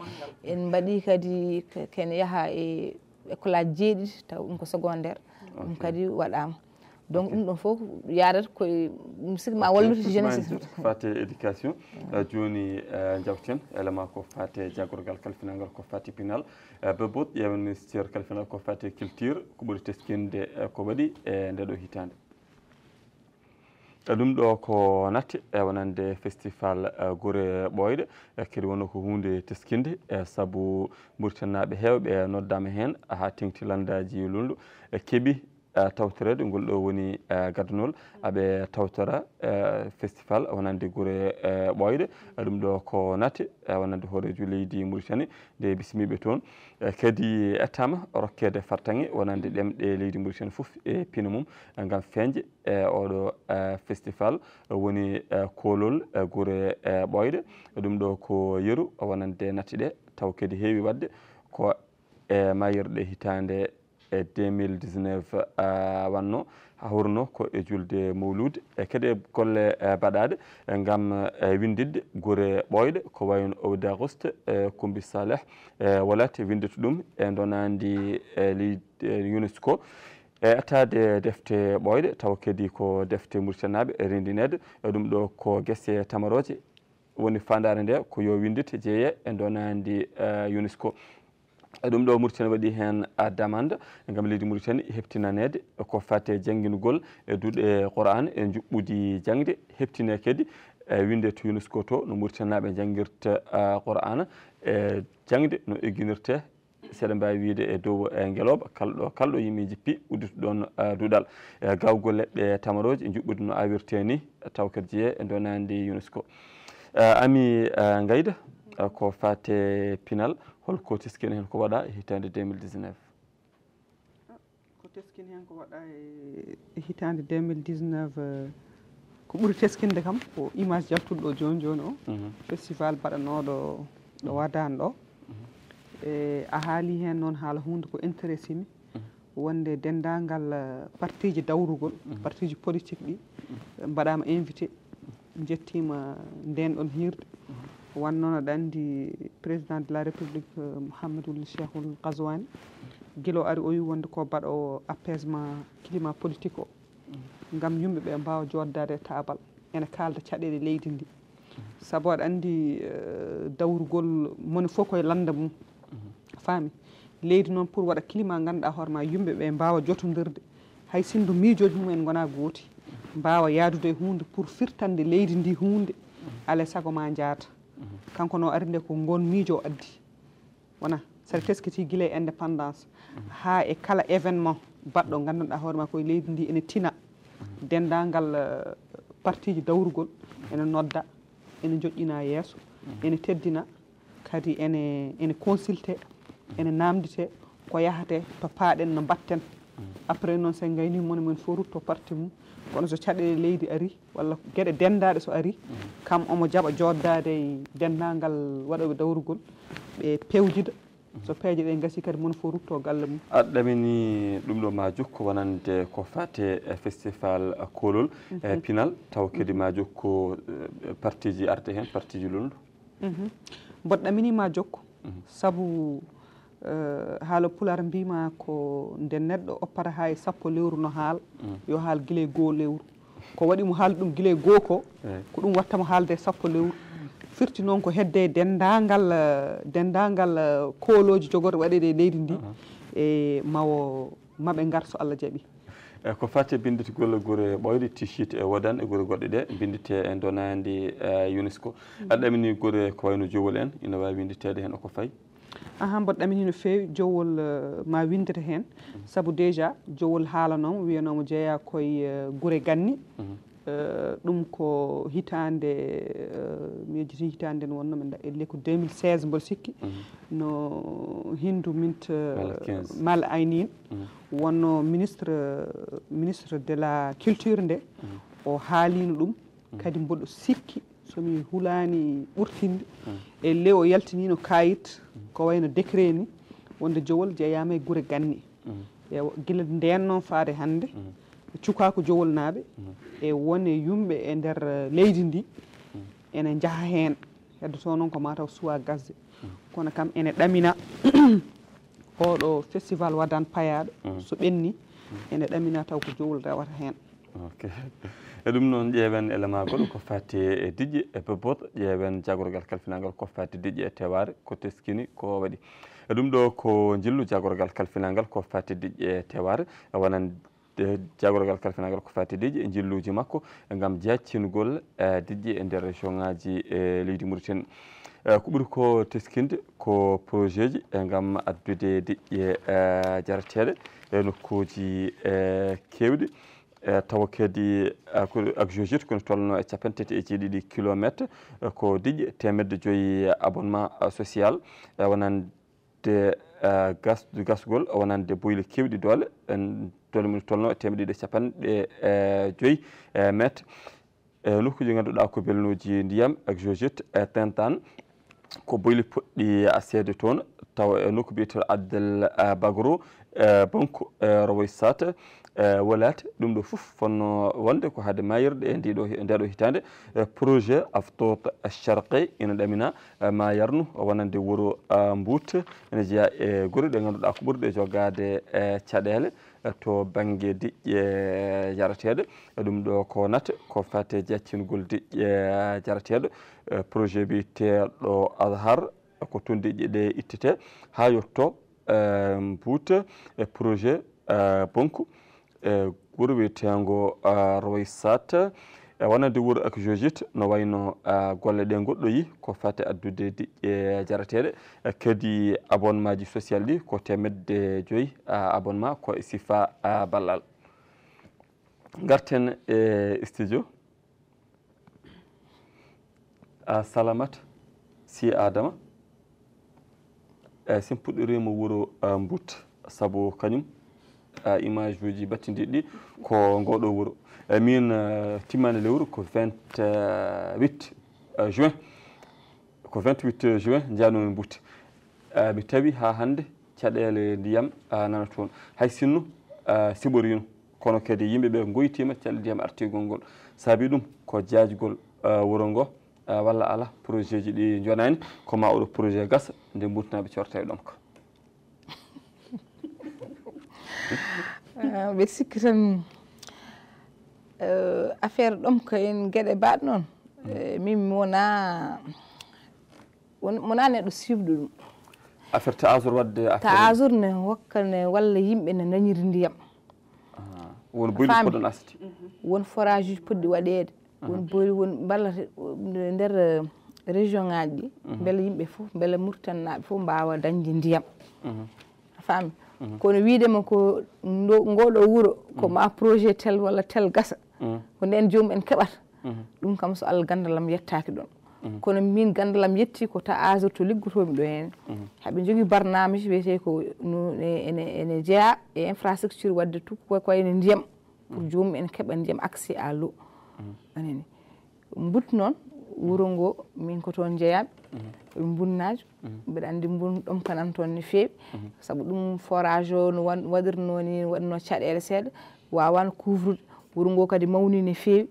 en mbaɗi kadi kene yaaha e écolage jeeɗiɗi taw ɗum ko secondaire ɗum kadi waɗama donc ɗum ɗon foof yadata koye musidɗo ma wallude jeunesfate éducation joni diawten elema ko fate jagorgal kalfinagal ko fate pinal euh, bebot ƴewnistére kalfinal ko fate culture ko ɓuuri teskinde euh, ko waɗi e nde ɗo hitande ɗum ɗo ko natti e wonande festival e, gure ɓoyɗe e kadi wona ko hunde teskinde e saabu mauritannaɓe hewɓe e noddama hen ha tengti landaji lunɗo e keeɓi tawtere ɗo ngol ɗo woni gadonol aɓe tawtora festival wonande guure ɓoyde ɗum ɗo ko nate wonande hoorejo leydi mauritanie nde bisimiɓe toon kadi ettama rokkede fartange wonande ɗemɗe leydi mauritanie fof e pino mum gam feñde e oɗo festival woni kolol guure ɓoyde ɗum ɗo ko yeru wonande nate ɗe taw kadi heewi wadde ko e mayirɗe hitande 2019 wanno hawruno ko e julde mawlud e kadi golle baɗaɗe gam windidde guure ɓoyɗe ko wayno owde auguste coumbi saleh walate windete ɗum e donandi leydi unesco e attade defte ɓoyɗe taw kadi ko defte mauritanaɓe rendinede ɗum ɗo ko guese tamaroje woni fandare nde ko yo windite jeeye e donandi unesco E ɗum ɗo mauritani waɗi hen damande e gam leydi mauritani heptinanede ko fate jangguingol e duuɗe qouran e juɓɓudi jangde heptine kadi e winde to unesco to no mauritani naɓe jangguirta qouran e jangde no egguinirte seeɗa mbawi wiide e dow e gueloba kalɗo kalɗo yimɓe jippi udditu ɗon duuɗal gawgol leɗɗe tamaroji juɓɓude no awirte ni taw kadi jeeye e donadi unesco ami gayda ko fate pinal holko teskini hen ko waɗa e hitande 2019 teskini hen ko waɗa e, e hitande 2019 euh, ko ɓuuri teskinde kam ko image jaltuɗo ɗo joni joni o mhm. festival mbaɗanoɗo ɗo mhm. wadani ɗo mhm. e a haali hen noon haala hunde ko intéressimi wonde dendangal euh, partie ji dawrugol partie ji politique ɗi mbaɗama invité jettima euh, nden ɗon hirde wannoon aɗa anndi président de la république euh, mouhamadoul cheikhoul kazoani gilo ari o wi wonde ko mbaɗo apaisement climat politique o mm. ngam yimɓe ɓe mbawa joddade e taabal ene kaalda caɗeele leydi ndi mm. sabu aɗa anndi euh, dawrugol moni fof koye lannda mum mm-hmm. faami leydi noon pour waɗa climat ngannduɗa hoorema yimɓe ɓe mbawa jotodirde hay sinndu miijoji mumen gona gooti mm. mbawa yaadude e hunde pour firtande leydi ndi hunde alay saago ma jaata kanko no arde ko ngon miijo addi wona saɗa teskiti guila e indépendance ha e kala événement baɗɗo gandanɗa hoore ma koye leydi ndi ene tina dendangal eh, partiji dawrugol ene nodda ene joƴƴina yesso ene teddina kadi ene ene consulté ene namdite ko yahate to paaɗen no batten après noon sen gaynimo ne mon fo rutto parti mum kono so caɗele leydi ari walla geɗe dendaɗe so ari kam omo jaɓa joddade e dendagal waɗoɓe dawrugol ɓe pewjida so peeje ɗe gasi kadi mona fo rutto galle mum aɗa ɗamini ɗum ɗo ma jokko wonande ko fate e festival kolol e mhm. pinal taw kadi ma jokko e, partie ji arde hen partie ji lolndu mhm. mbodɗaminima jokko mhm. saabu Eh, haala pular mbima ko nde neɗɗo oppata ha e sappo lewru no haal mm. yo haal guila goho lewru ko waɗimo haalde ɗum guila goho ko ko ɗum wattamo haalde e sappo lewru firti noon ko hedde e dendagal eh, dendagal eh, kooloji jogoto waɗede e leydi ndi uh-huh. e mawo maɓe gar so allah jaaɓi eyi ko fati binditi golle guure ɓoyɗe tichit e wodan e guure goɗɗe ɗe bindite e donadi unesco mm. aɗa ɗamini guure ko wayno jowol en ina wawi winditede hen o e ko fayi ahan mbaɗɗamini no fewi jowol uh, ma windete hen mhm. saabu déjà jowol haalanoma wiyanoma jeeya koye uh, guure ganni mhm. uh, ɗum ko hitande mi yejjiti hitande nde wonno minda elli ko 2016 mbol sikki mhm. no hindu mint mal aynin wonno ministre ministre de la culture nde o haalino ɗum kadi mboɗo sikki somi hulani ɓurtinde e le o yaltinino kayit ko wayno décret ni wonde jowol jeeyama e guure ganni e gila nden noon faade hannde e cukako jowol naaɓe e wone yumɓe e nder e leydi ndi ene jaaha heen heddoto noon ko mataw suwa gasde kono kam ene ɗamina oɗo festival wadan payaɗo so ɓenni ene ɗamina taw ko jowol rewata heen e ɗum noon ƴeewen élément gol ko fatti e diƴƴe e pepot ƴeewen jagorgal kalfinalngal ko fatti diƴƴe e teware ko teskini ko waɗi e ɗum ɗo ko jillu jagorgal kalfinalngal ko fatti diƴƴe e teware wonan jagorgal kalfinagal ko fatideji e jilluji makko gam jaccingol diƴƴi e nder région ngaji e leydi mauritanie ko ɓuri ko teskinde ko projet ji gam addude diƴƴe jarateɗe e nokkuji kewɗi E tawa kadi e ak jojite kono tolno e capan tati e jeeɗiɗi kilométre e ko diƴƴe temedde joyi abonnement social wonande gasgol wonande boyle kewɗi doole dole mum tolno temeɗe ɗiɗi capanɗe joyi métre e nokkuji ganduɗa ko belnoji ndiyam ak jojite tintane ko boyle poɗɗi aseede toon tawa e nokku biyeteɗo addel bagro banque rowoy sate Eh, wolaate ɗum ɗo fof fonno wonde ko haade mayirɗe e ndiɗo nde ɗo hitande eh, projet aftot charkey ina ɗamina eh, ma yarnu wonande wuuro mbout ene jeeya e guure ɗe ganduɗa ko ɓuurɗe jogade caɗele to banggue diƴƴe jarateɗo ɗum ɗo ko nata ko fate jaccingol diƴƴe jarateɗo projet biyeteɗo adhar ko toon diƴƴe ɗe ittete ha yetto mbout projet bonku e gur wiyetego roy sat e wonande wuuro ak jojit no wayno golle ɗe goɗɗoyi ko fate addude diƴƴe jarateɗe e kadi abonnement ji social ɗi ko temedde joyyi abonnement ko e sifa ballal garten e studio salamat si adama e simpuɗorima wuuro mbout saabu kañum totta image uji battidiɗi ɗi ko ngoɗo wuuro min eh, timmani lewru ko 28 eh, juin ko 28 eh, juin janomi butte mi tawi ha hannde caɗele ndiyam nana toon hay sinno siɓorino kono kadi yimɓeɓe goytima caɗele ndiyam artigol ngol Sabi ɗum ko jajgol wuro ngo walla ala projet ji ɗi jonani ko ma oɗo projet gasa nde mbutinaɓe corteɗon ko Eh, ɓe sikki tan eh, affaire ɗom koyen gueɗe mbaɗe noon eh, min mona mona neɗɗo suivde ɗum affaire taasour wadde taasour ne hokka ne walla yimɓe ne dañiri ndiyam ah, won boylii poɗon asti mhm. won forage ji poɗɗi waɗede ah. won boyli won ballate nder région ŋaji ɗi mhm. beele yimɓe fof beele mouritane naɓe fof mbawa dañde ndiyam a mhm. faami Mhm. kono wiidema ko ngoɗo wuro ko mhm. ma projet tel walla tel gasa mhm. ko nden jomumen keɓata ɗum kam so allah gandalam yettaki ɗon kono min gandalam yetti ko ta age to liggotomi ɗo hen haɓe jogui barnamage wiyete ko e, ene jeeya e infrastructure wadde tukkokoyne ndiyam pour jomumen keɓa ndiyam accé à l'eau anani mbutti noon wuro ngo min ko toon jeeyaɓe mm -hmm. mbunnaajo mm -hmm. mbiɗa anndi mbun ɗon panan toon no feewi mm -hmm. sabu ɗum forage o no waɗirno ni waɗino caɗeele seeɗa waawan couvrude wuro ngo kadi mawni no feewi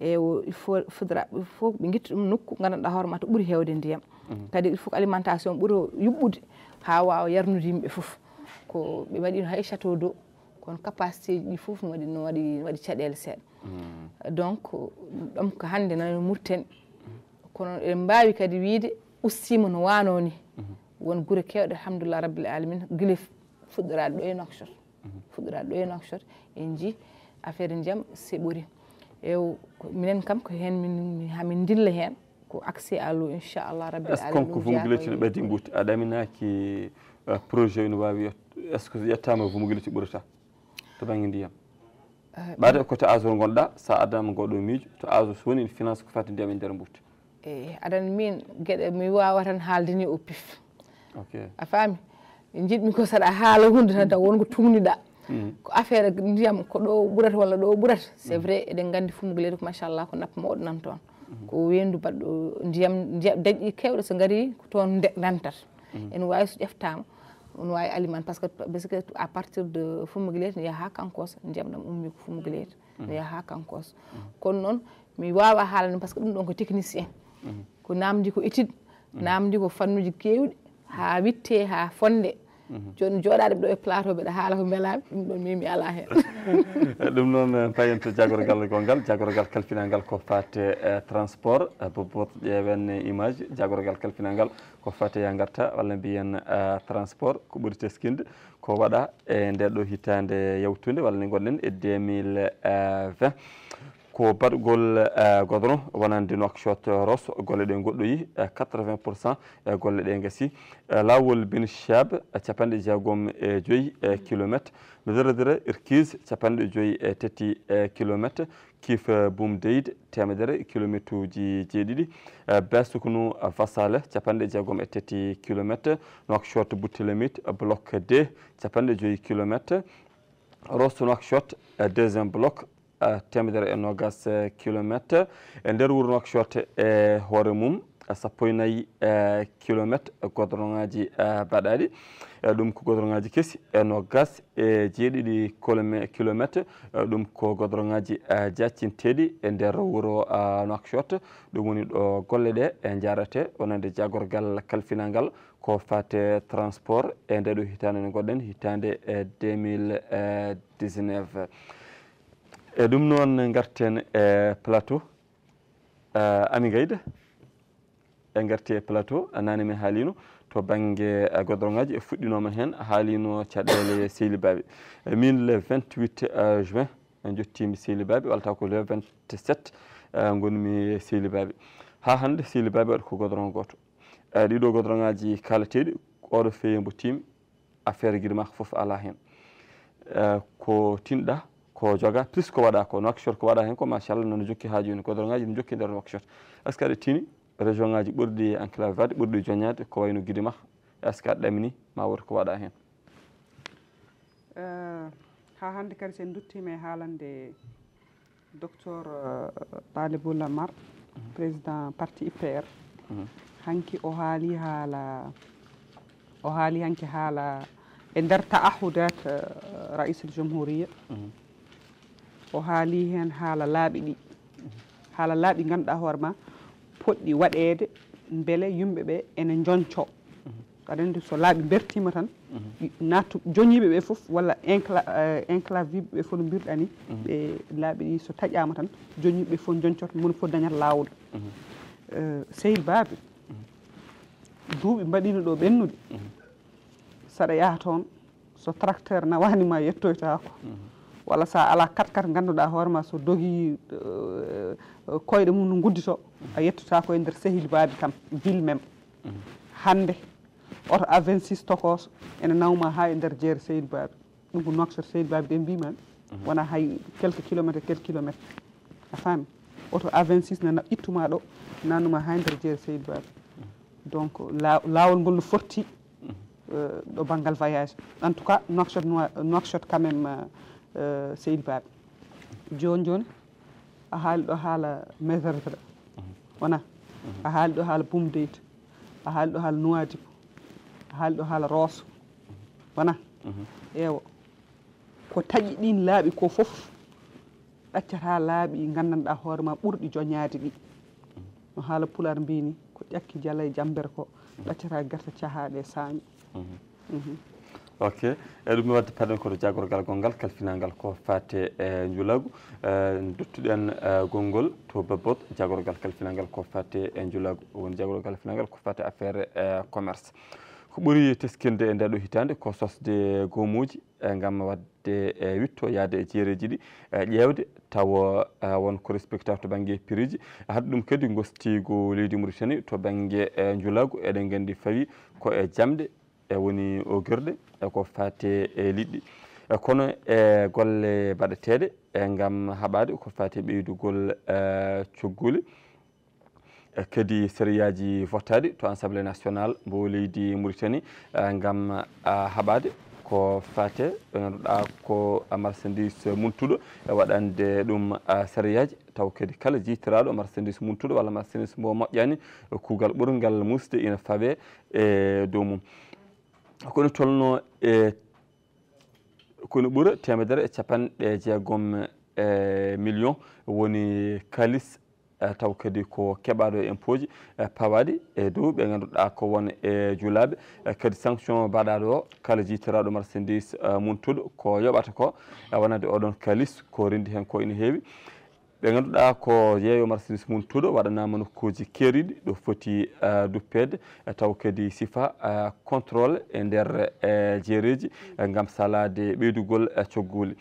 e il faut fodiraɓe fof ɓe ngitta ɗum nokku ngandanɗa hoore ma to ɓuri heewde ndiyam mhm. kadi il faut que alimentation ɓuri yuɓɓude haa waawa yarnude yimɓe fof ko ɓe waɗino hay château d'eau kono capacité ji ɗi fof no waɗi no waɗi no waɗi caɗeele seeɗa mhm. donc ɗom ko hannde nan murten kono en mbawi kadi wiide ustima no wano ni mhm. won guure kewɗe alhamdulillah rabbil alamin gilif fuɗɗorade ɗo e nokshot mhm. fuɗɗorade ɗo e nokshot en jii affaire ndiyam seɓori e minen kam ko hen hamin dilla hen ko accès à l' eau inchallah rabbil alamin kon ko vumgiletino ɓaddi guti a ɗaminaki projet no wawi est ce que yettama vumgileti ɓurata to banggue ndiyam ɓade koto age o gonɗa sa addama goɗɗo miijo to age o sowoni ene finance ko fati ndiyam e nder mbuti eyi aɗan min geɗe mi wawa tan haalde ni o pif a faami jiɗmi ko saɗa haala hunde tan taw wonko tumniɗa mm. ko affaire ndiyam ko ɗo ɓurata walla ɗo ɓurata c' est vrai eɗen gandi fumgoleyde ko machallah ko nappa mawɗo nan toon mm-hmm. ko wendu mbaɗɗo ndiyam ndiyam dañɗi kewɗo so gaari ko toon nantat mm-hmm. ene wawi so ƴeftama on wawi aliment par ce que parce que à partir de fumgoleyde ne yaaha kankosa ndiyam ɗam ummi ko fumgoleyde ne mm-hmm. yaaha kankosa kono noon mi wawa haalande par ce que ɗum ɗon ko technicien ko namdi ko itid namdi ko fannuji kewɗi ha witte ha fonde joni joɗade ɓe ɗo e plateau ɓeɗa haala ko beelami ɗum ɗon mimi ala hen ɗum noon payento jagorgal gongal jagorgal kalfinalngal ko fate eh, transport eh, bobot ƴewenne image jagorgal kalfinalngal ko fate ya garta walla mbiyen eh, transport ko ɓuuri teskinde ko waɗa e nde ɗo hitande yawtude walla ni gonɗen e 2020 ko baɗgol eh, godron wonande nokshot eh, ros golle de goɗɗoyi 80 golle de gasi eh, lawol bin chab chapande joy e kilometre kilométre medoradere irkise capanɗe joyyi e tetti kilometre kif bumdeyde temedere kilométre uji ko besuknu fasale chapande jagom e tati kilométre nouakchot limite bloc d joy joyi kilometre rosto nokshot deuxième bloc temedere e nogas e, kilométre e nder wuuro nokchotte e hoore mum e sappo e nayyi e, kilométre godron aji baɗaɗi ɗum ko godron aji kesi e nogas e jeeɗiɗi kilométre ɗum ko godron aji jaccinteɗi e nder wuuro nokchotte ɗum woni ɗo golle ɗe e jarete onande jagorgal kalfinalngal ko fate transport e nde ɗo hitande nde goɗɗen hitande 2019 e ɗum noon garten e plateau ami gayde e garti e plateau anani mi haalino to banggue godorong e fuɗɗinoma hen haalino caɗele sehli baaɓe min le 28 juin en jottimi sehli baaɓe walta ko le 27 gonmi sehli baaɓe ha hande sehli baaɓe waɗa ko godoron goto e ɗiɗo godoron kalateɗi oɗo feeyi mbo tim affaire guiɗe mako foof ala hen ko tinɗa ko joga plus ko waɗa ko nowakshot ko waɗa hen ko machallah nono jokki ha joni ko droŋ aji no jokki e nder nowakshot est ce que aɗa tini région ŋaji ɓurɗi enclavade ɓurɗi joñade ko wayno guide e ma est ce que aɗa ɗamini ma wot ko waɗa hen euh, ha hande kadi sen duttima e haalande docteur euh, talibulla mar mhm. président parti ipr mhm. hanki o haali haala o haali hanki haala e nder ta ahudat euh, raisul jamhouria mhm. o haali hen haala laaɓi ɗi haala laaɓi ganduɗa hoorema poɗɗi waɗede beele yimɓe ɓe ene jonco kadande so laaɓi bertima tan mhm. natu joñiɓe ɓe foof walla inclave eh, viɓe ɓe fo no mbirɗa ni mhm. ɓe laaɓi ɗi so taƴama tan joñiɓe ɓe fo joncoto moni fof dañat lawol mhm. eh, seyd baaɓe duuɓi mbaɗino ɗo ɓennude saɗa yaaha toon so tracteur nawanima yettoytako walla sa ala kat kat ganduɗa hoorema so dogi uh, uh, koyɗe mum no guddito a yettuta koye nder sehil baabi kam ville même mhm. hande oto a 26 stockos ene nawma ha e nder jeere sehil baabi ɗum ko noxeur sehil baabi ɗe mbimami mhm. wona hay quelque kilométre quelque kilométre a faami oto a 26 nana ittuma ɗo nannuma ha e nder jeere sehil baabi mhm. donc lawol ngol no forti uh, ɗo banggal voyage en tout cas noxeur noxeur quand même Eh, seydi baaɓe joni joni a haali ɗo haala méverdre wona a haali ɗo haala bumdeyde a haali ɗo haala nowadib a haali ɗo haala rooso wona eewa ko taƴi ɗin laaɓi ko fof ɗaccata laaɓi gandanɗa hoore ma ɓurɗi joñaade ɗi no haala pular mbini ko ƴakki jala e jambere ko ɗaccata guerta cahaɗe e saaño mhm. mhm. ok eyi ɗum wadde paɗen koto jagorgal gonngal kalfinangal ko fate e njulagu e, duttuɗen e, gonngol to babbot jagorgal kalfinangal ko fate e njulagu woni jagorgal kalfinangal ko fate affaire e, commerce ko ɓuuri teskinde e nde ɗo hitande ko sosde gomuji gam wadde e witto yaade e jeereji ɗi ƴeewde tawa won ko respectar to banggue piriji hadde ɗum kadi gostigo leydi mauritani to banggue njulagu eɗen gandi fawi ko e jamde e woni e eko fate e liɗɗi e kono e golle baɗeteɗe e gam haɓade ko fate e cogguli e kadi sériyaji vottaɗi to assemblé national mbo leydi mauritanie gam haɓade ko fate ɗo ganduɗa ko marchandise muntudo e waɗande ɗum sériyaji taw kadi kala jitiraɗo marchandise muntuɗo walla marchandise mbo moƴƴani kuugal ɓurgal musde ina fawe e dow kono tolno e kono ɓura temedere e capanɗe jeegom e million woni kalis e taw kadi ko keɓaɗo e impôt ji e pawaɗi e dow ɓe ganduɗa ko won e juulaɓe e kadi sanction mbaɗaɗo o kala jiitoraɗo marcindis muntuɗo ko yoɓata ko wonande oɗon kalis ko rendi hen ko ina heewi ɓe ganduɗa ko yeeyo marsinis mum tuɗo waɗanama nokkuji keeriɗi ɗo footi duppede e taw kadi sifa contrôle e nder e jeereji gam salade ɓeydugol e coggoli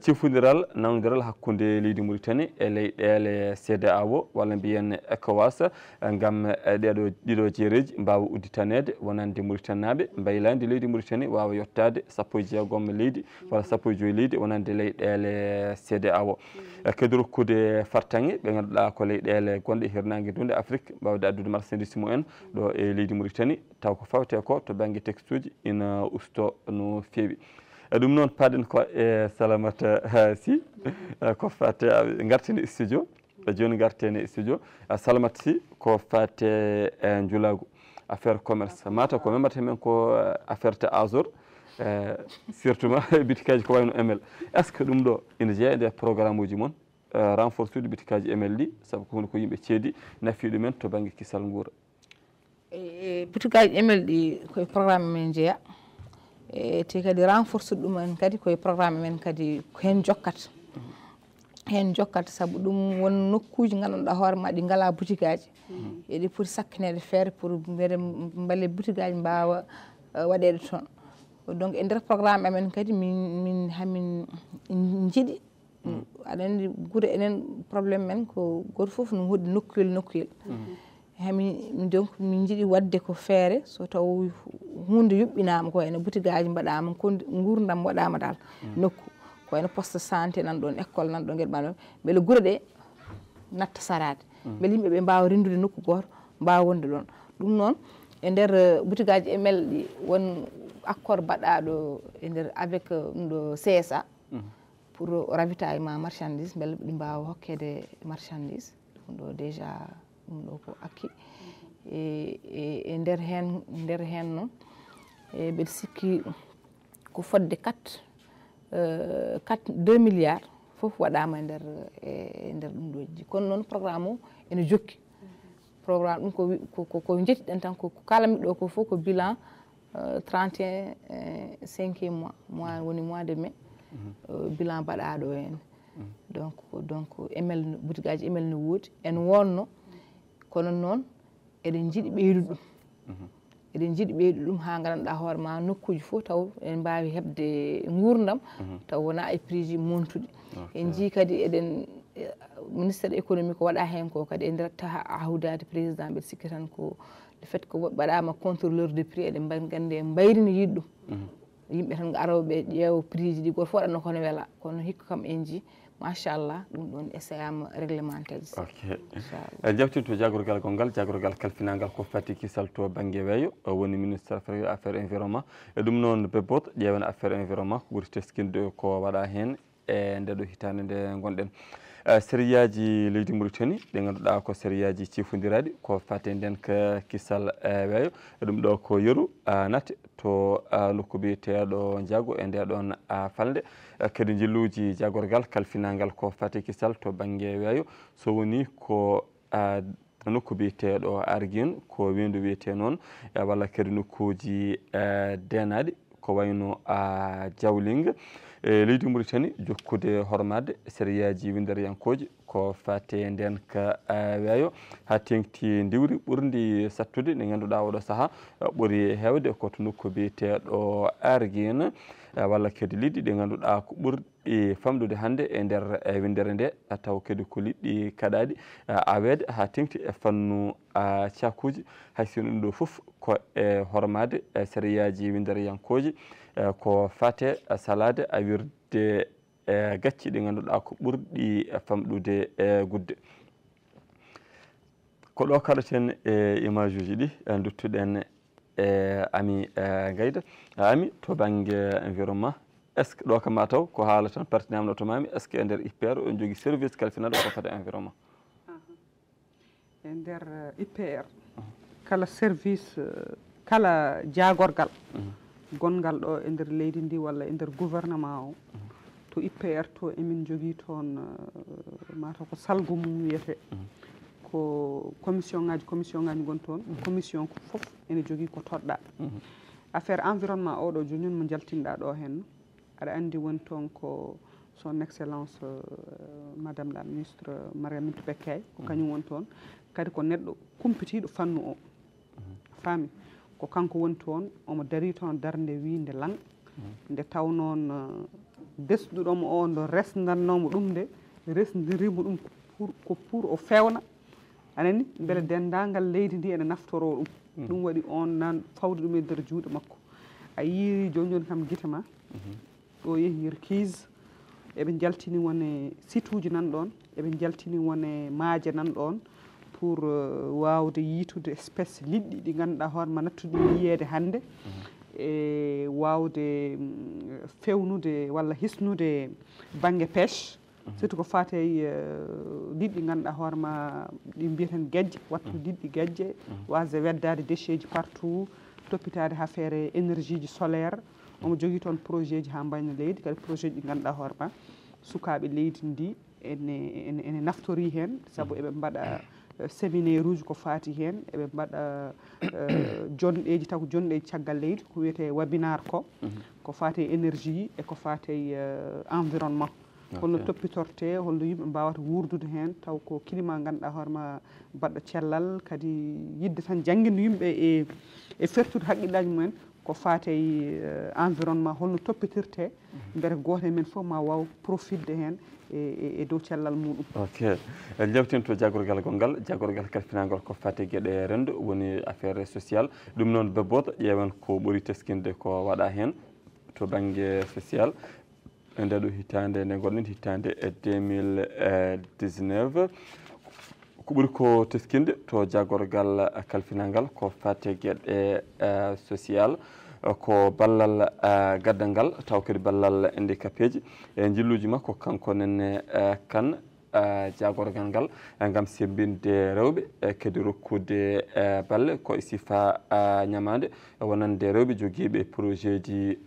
cifodiral nawdiral hakkude leydi mauritani e leyɗele cdao walla mbiyen ecowas gam e, ɗeɗo ɗiɗo jereji mbawa udditanede wonande mauritani naɓe mbaylade leydi mauritani wawa yettade sappo e jeegomme leydi walla sappo e joyi leydi wonande leyɗele cdao kadi rokkude fartange ɓe ganduɗa ko leyɗele gonɗe hirnague dunde afrique mbawde addude marchandise mumen ɗo e leydi mauritani taw ko fawete ko to banggue texte uji ina usto no fewi E ɗum noon paɗen ko e salamata si ko fate gartene studio e joni gartene studio salamata si ko fate e julagu affaire commerce mata ko memata hemen ko affaire te azor surtout ma bitikaji ko wayno ml est ce que ɗum ɗo ina jeeya e nde programme uji moon renforce ude bitikaji ml ɗi saabu ko hunde ko yimɓe ceedi nafi ɗumen to banggue kisal guura e bitikaji ml ɗi koye programme men jeeya E, te kadi renforce ɗum en kadi koye programme men kadi hen jokkat hen jokkat saabu ɗum won nokkuji gandanɗa hoore ma ɗi gala boutique aji mm. eɗi poti sakkinede feere pour mbiyaɗe mballe boutique aji mbawa e, waɗede toon donc e nder programme amen kadi min min hamin jiiɗi mm. aɗa andi guure enen probléme men ko goto foof no woɗi nokkuyel nokkuyel mm. hami donc min jiiɗi wadde ko feere so taw hunde yuɓɓinama ko wayno boutigueji mbaɗama ko gurdam waɗama dal mm. nokku ko wayno poste santé nan ɗon école nan ɗo gueɗeɓa ɗon beele guure ɗe natta sarade mm. beele yimɓeɓe mbawa rendude nokku goto mbawa wonde ɗon ɗum noon e nder uh, boutigueji e ml ɗi won accord mbaɗaɗo e nder avec uh, ɗum ɗo csa mm. pour ravita e ma marchandise beele ɗi mbawa hokkede marchandise ɗum ɗo déjà ɗum ɗo ko akki e, e, e nder hen nder hen noon e ɓeɗe sikki ko fodde qat qat e, deux milliards fof waɗama e nder e nder ɗum ɗoji kono noon programme o ene jokki programme ɗum koko jettiɗen tan ko kalami ɗo ko fo ko bilan 31 cinquième mois mois woni mois de mai mhm. bilan mbaɗaɗo henn mhm. donc donc emel boutique aji emel ne woodi en wonno kono noon eɗen jiɗi ɓeydu ɗum mhm. eɗen jiɗi ɓeydu ɗum ha garanɗa hoore ma nokkuji fo taw en mbawi hebde gurdam mhm. taw wona e prix ji montuɗi en jii kadi eɗen ministére économique ko waɗa hen ko kadi e nder taha awdade président mbeɗa sikki tan ko le fait ko waɗama contrôleur de prix eɗen gandi en mbayrini yiɗ ɗum mhm. yimɓe tan aroɓeɓe ƴeewa prix ji ɗi goto fo waɗanno kono weela kono hikka kam en jii machallah ɗum ɗon e seyama ok jawtinde to jagorgal gongal jagorgal kalfinangal ko fati kisal to banggue weeyo woni ministre affaire environnement e ɗum noon bebot ƴeewen affaire environnement ko ɓuuri teskinde ko waɗa hen e nde ɗo hitande nde gonɗen Eh, sériyaji leydi mauritani ɗi ganduɗa ko sériyaji cifodiraɗi ko fate ndenka kisal eh, weeyo e ɗum ɗo ko yeeru natte to nokkubiteɗo jaago e ndeɗon falde eh, kadi jilluji jagorgal kalfinagal ko fate kisal to banggue weeyo so woni ko nokku biteɗo argin ko windu wiyete noon walla kadi nokkuji denaɗi ko wayno jawlinga e leydi mauritani jokkude hormade sériyaji windariyankoji ko fate nden ka e, weeyo ha tengti ndiwri ɓurdi sattude nde ganduɗa oɗo saaha ɓuuri hewde koto nokku biyeteɗo argina Eh, walla kadi liɗɗi ɗi ganduɗa ko ɓurɗi famɗude hannde e nder e windere nde taw kadi ko liɗɗi kaɗaɗi eh, awede ha tengti e fannu eh, cakuji haysono ɗum ɗo foof ko e hormade sériyaji windereyankoji ko fate salade awirde gacci ɗi ganduɗa ko ɓurɗi famɗude e gudde ko ɗo kaɗaten e image uji ɗi duttuɗen e ami e, gayda ami to banggue environnement est ce que ɗo kam ma taw ko haala tan partine amno tomami est ce que e nder ipr en jogui service kalfinaɗo ko fade environnement e nder e, ipr kala service e, kala jagorgal mhm. gongal ɗo e nder leydi ndi walla e nder gouvernement o mhm. to ipr to emin jogui toon mataw ko salgu mum wiyete mhm. ko commission ngaji commission ngaji gon toon mhm. commission fof ene jogui ko toɗɗa mhm. affaire environnement oɗo jonion mo jaltinɗa ɗo henno aɗa andi won toon ko son excellence euh, madame la ministre mariamit bekkay ko mhm. kañum won toon kadi ko neɗɗo kumpitiɗo fannu o faami ko kanko won toon omo dari toon darde winde lang nde taw noon euh, desduɗomo o ndo resdannomo ɗum nde resdirimo ɗum ko pour o fewna anani beele dendangal leydi ndi ene naftoro ɗum hmm. ɗum waɗi on nan fawde ɗum e nder juuɗe makko a yiiri joni joni kam guite ma mhm. ɗo yeehi yer kise eɓe jaltini wone site uji nan ɗon eɓe jaltini wone maaje nan ɗon pour euh, wawde yiitude espéce liɗɗi ɗi ganduɗa hoorema nattude yiyede hannde mhm. e wawde mm, fewnude walla hisnude bangue pêche surtout ko fate liɗɗi euh, ganduɗa hoorema ɗi mbiyaten gejje wattu liɗɗi gejje mm. wasde weddade déchet ji partout toppitade affaire énergie ji solaire omo jogui toon projet ji ha mbayno leydi kadi projet ji ɗi ganduɗa hoorema sukaɓe leydi ndi ene ene naftori hen saabu eɓe mbaɗa euh, séminaire uji ko fati hen eɓe mbaɗa euh, jonɗeji taw ko jonɗeji caggal leydi ko wiyete wabinar ko mm-hmm. ko fate énergie eko fate environnement holno toppitorte holno yimɓe mbawata wurdude hen taw ko climat ganduɗa hoorema baɗɗo cellal kadi yidde tan jangguindu yimɓe e e fertude haqqillaji mumen ko fate eh, environnement holno toppitirte mhm. beere goto e men foof ma waw profitde hen e, e, e dow cellal muɗum ok en jewtin to jagorgal gongal jagorgal kalfinagol ko fate gueɗe rendo woni affaire social ɗum noon bebbot ƴewen ko ɓuuri teskinde ko waɗa hen to banggue social e nde ɗo hitande nde gonɗen hitande e 2019 eh, ko ɓuri ko teskinde to jagorgal eh, kalfinalngal ko fate gueɗe eh, social ko ballal gaddal ngal taw kadi ballal handicapé ji e jilluji makko kanko nene kane jagorgal ngal gam sembinde rewɓe kadi rokkude balle ko e sifa ñamade wonande rewɓe joguiɓe projet ji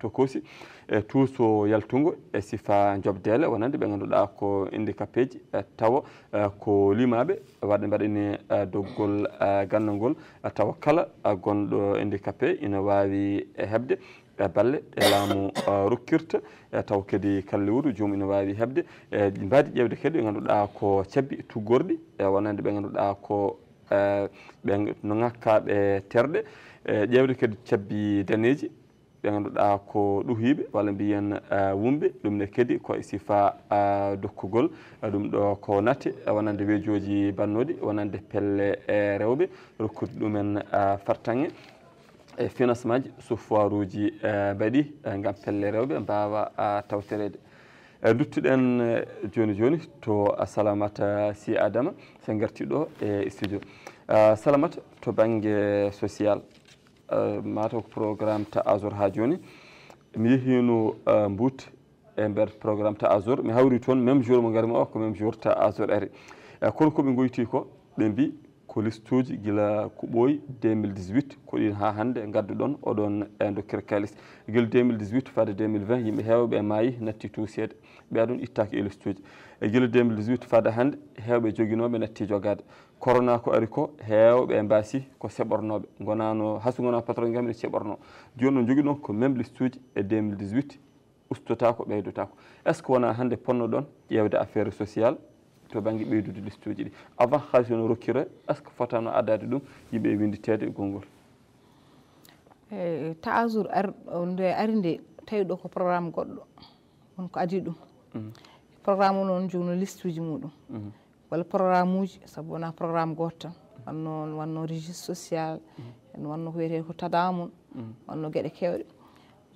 tokosi e tuuso yaltungo e sifa jobdele wonande ɓe ganduɗa ko indicape ji e tawa e ko limaɓe waɗa mbaɗani e doggol gandal ngol tawa kala gonɗo indicape ina wawi hebde e balle e laamu rokkirta taw kadi kalle wuuro joomum ina wawi hebde e mbadi ƴewde kadi ɓe ganduɗa ko cabbi tuggorɗi wonande ɓe ganduɗa ko ɓe no ŋakkaɓe terɗe e ƴewde kadi cabbi daneji ɓe ganduɗa ko ɗuhiɓe walla mbiyen eh, wumɓe ɗumne kadi koye sifa eh, dokkugol ɗum ɗo ko nate wonande wejoji bannoɗe wonande pelle e rewɓe rokkude ɗumen fartange e financement ji sufoir uji mbaɗi gam pelle rewɓe mbawa tawterede e duttuɗen joni joni to salamata si adama se gartiɗo e studio salamata to banggue social maa tokko proogiraam ta'aa jira haa jooni mi yehiino mbuutte e nder programme ta azour mi hawri toon même jour mo ngarmi o ko même jour ta azour ari kono koɓe goyti ko ɓe mbi ko liste uji gila kuɓoyi 2018 ko ɗin ha hannde gadduɗon oɗon e dokkir kalis guila 2018 fade 2020 yimɓe hewɓe maayi natti tuuseede ɓeya ɗum ittaki électioji e, e gila 2018 fada hannde heewɓe joguinoɓe natti jogade corona ko ari ko heewɓe mbasi ko seɓornoɓe gonano haysi gona patron gam ene ceɓorno joni noon jogui noon ko même listeuji e 2018 ustotako ɓeydotako est ce que wona hannde ponnoɗon ƴewde affaire social to banggue ɓeydude listeuji ɗi avant haalis no rokkira est ce que fotano addade ɗum yimɓe winditede e gongol e, ta jour ar nde ari nde tawiɗo ko programme goɗɗo wonko adi ɗum Mm. programme noon journaliste uji muɗum mm. walla programme uji sabu wona programme goto tan wanno wanno registre social mm. en wanno ko wiyete ko tadamon wanno gueɗe kewɗe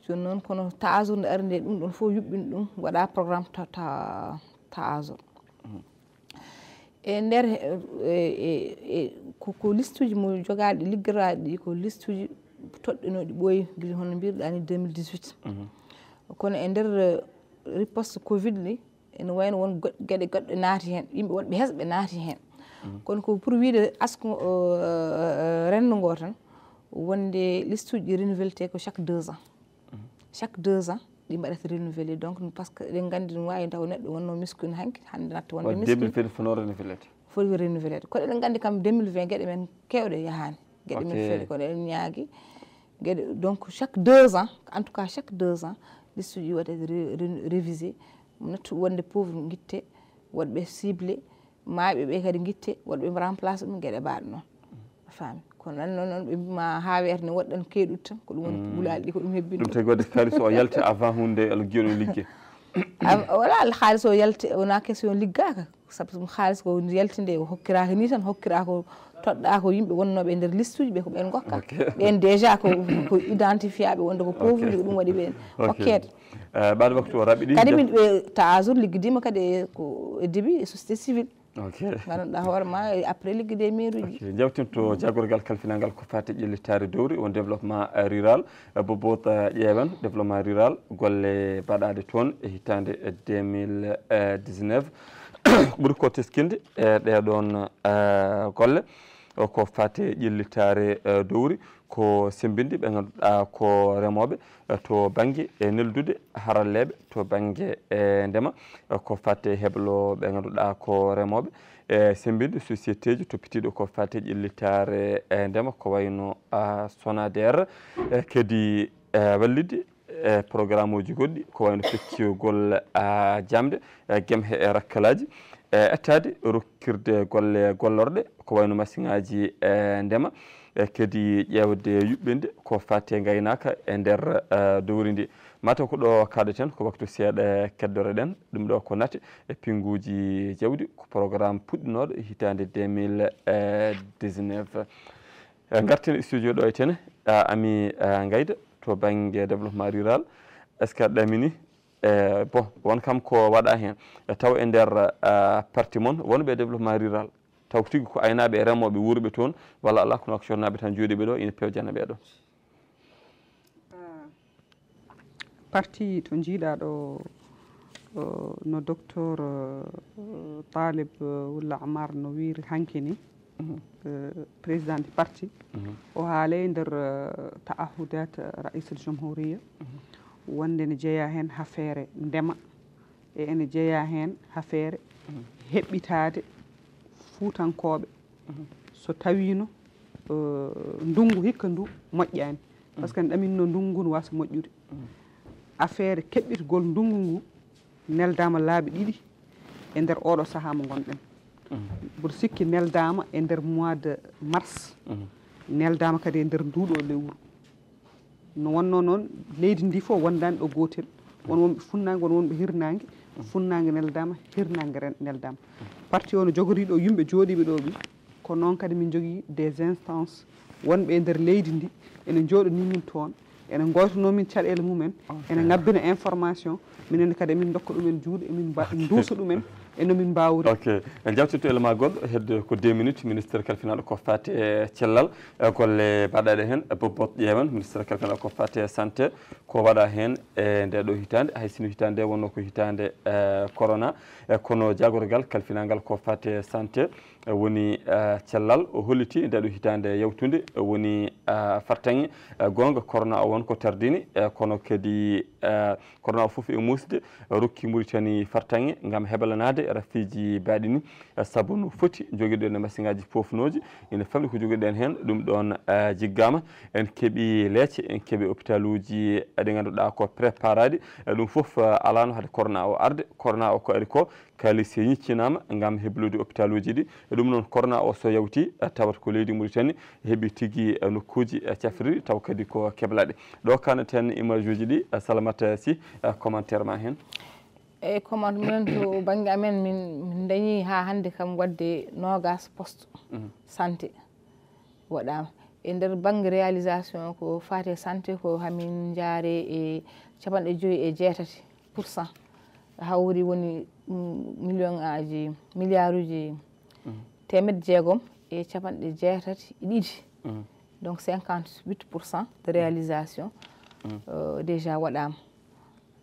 joni noon kono taage nde arde nde ɗum ɗon fof yuɓɓin ɗum waɗa programme taage e nder e, e, e, ko liste uji mo jogaɗe liggiraɗi ko liste uji toɗɗenoɗi ɓooyi guila hono mbiruɗa ni 2018 mm-hmm. kono e nder riposte covid ni ene wayno won geɗe goɗɗo naati heen yimɓe wonɓe hesɓe naati heen mm-hmm. kono ko pour wiide asku uh, uh, renndo ngoo tan wonde liste uji ɗi renouvelleté ko chaque deux ans mm-hmm. chaque deux ans ɗi mbaɗata renouvellé donc par ce que ɗen nganndi ne waawi taw neɗɗo wonno miskuine hanke hannde natta wonde miskuinefno renouvellété foti renouvellété ko ɗen nganndi kam 2020 geɗe men keewɗe yahaani geɗe men feeɗe kono eɗen ñaagi geɗe donc chaque deux ans en tout cas chaque deux ans listeuji waɗa révisé nattu wonde pauvre guitte wonɓe ciblé maaɓe ɓe kadi guitte wonɓe remplace ɗum gueɗe mbaɗo noon faami kono an noon noon ɓe mbima ha weyata ne waɗɗan keeɗut tan ko ɗum woni gulali mm. ɗi ko ɗum hebbino ɗum tawi wadde kalis o yalti avant hunde allah jiyano ligge voilà al haalis o yalti wona question liggaka saabu ɗum haalis ko yaltinde o hokkira ko ni tan hokkira ko toɗɗa ko yimɓe wonnoɓe e nder listuji ɓe ko ɓen gokka ɓen déjà ko ko identifiaɓe wonde ko pauvre ji ko ɗum waɗi ɓen hokkede ɓaade waktu o raɓi ɗi kadi min ɓe taasur liggidima kadi ko e début e société civil gandanɗa hoore ma après liggide e maire uji jawtinto jagorgal kalfinal ngal ko fate ƴellitare dowri won développement rural bobot ƴeewen développement rural golle mbaɗaɗe toon e hitande 2019 ko ɓuuri ko teskinde e ɗeɗon golle ko fate ƴellitare eh, dowri ko sembindi ɓe ganduɗa eh, ko remoɓe eh, to bangi e neldude haralleɓe to bangi e ndema ko fate heblo ɓe ganduɗa ko remoɓe e sembinde société ji toppitiɗo ko fate ƴellitare e ndema ko wayno sonader kadi wallide e programme uji goɗɗi ko wayno fecciyogol jamde gemhe he e rakkalaji e ettade rokkirde golle gollorɗe ko wayno massiŋaji e ndema e kadi ƴewde yuɓɓinde ko fatte gaynaka e nder e dowri ndi mataw ko ɗo kaɗeten ko waktu seeɗa keddore ɗen ɗum ɗo ko nate e pinguji jawdi ko programme puɗɗinoɗo hitande 2019 e garten studio ɗo etene ami gayda to banggue développement rural est ce que aɗamini بو وان كم كو وادا هين تاو اندر بارتيمون وان بي ديفلوب مان ريرال تاو تيغو كو اينا بي رمو بي وور بي تون والا الله كنو اكشور نابي تان جودي بي دو اين بيو جانا بي دو بارتي تون جيدا دو نو دكتور طالب ولا عمار نوير هانكيني بريزيدانت بارتي وهالي اندر تعهدات رئيس الجمهوريه wonde ne jeeya heen ha feere ndema e ene jeeya heen ha feere heɓɓitaade fuutankooɓe so tawiino uh, ndunngu hikka ndu moƴƴaani par ce que ne ɗaminno ndunngu no waasa moƴƴude affaire keɓɓitgol ndunngu ngu neldaama laabi ɗiɗi e ndeer oɗo sahaa mo ngonɗen mboɗo sikki neldaama e ndeer mois de mars mhmm. neldaama kadi e ndeer nduuɗo le wuro no wonno noon leydi ndi fof wondani ɗo gotel won wonɓe funnague won wonɓe hirnague funnague neldama hirnague neldama parti o no jogori ɗo yimɓe jooɗiɓe ɗo ɓi ko noon kadi min jogui des instances wonɓe e nder leydi ndi ene jooɗonimin toon ene goytanomin caɗele mumen ene ngabbina information minen kadi emin dokka ɗumen juuɗe emin dusa ɗumen eno min okay ok jawtirtu e ma goɗɗo hedde ko 2 minutes ministére kalfinaɗo ko fate cellal golle mbaɗaɗe hen bobot ƴeewen ministére kalfinaɗo ko fate santé ko waɗa hen e nde hitande hay sino hitande wonno ko hitande corona kono jagorgal kalfinangal ko fate santé woni cellal o holliti nde ɗo hitande yawtude woni fartange gonga corona o won ko tardini kono kadi corona o foof e musde rokki mauritanie fartange gam heɓlanade haaje raftiji baɗi ni saabu no foti joguiɗon e massiŋaji pofnoji ina famɗi ko joguiɗen hen ɗum ɗon jiggama en keeɓi leece en keeɓi hôpital uji ɗi ganduɗa ko préparaɗi ɗum foof alano haade corona o arde corona o ko ari ko kaali se ñiccinama gam heblude hôpital uji ɗi ɗum noon corona o so yawti tawata ko leydi mauritani heeɓi tigui nokkuji cafriɗi taw kadi ko keblaɗe ɗo kane ten image uji ɗi salamat si commentaire ma hen eyi comment minen to banggue amen min min dañi ha hande kam wadde nogas poste mhm. santé waɗama e nder banggue réalisation ko fati santé ko hamin jaare e capanɗe joyi e jeetati pour cent hawri woni mm, million aji milliard uji mhm. temedde jeegom e capanɗe jeetati ɗiɗi mhm. donc 58 pour cent de réalisation euh, déjà waɗama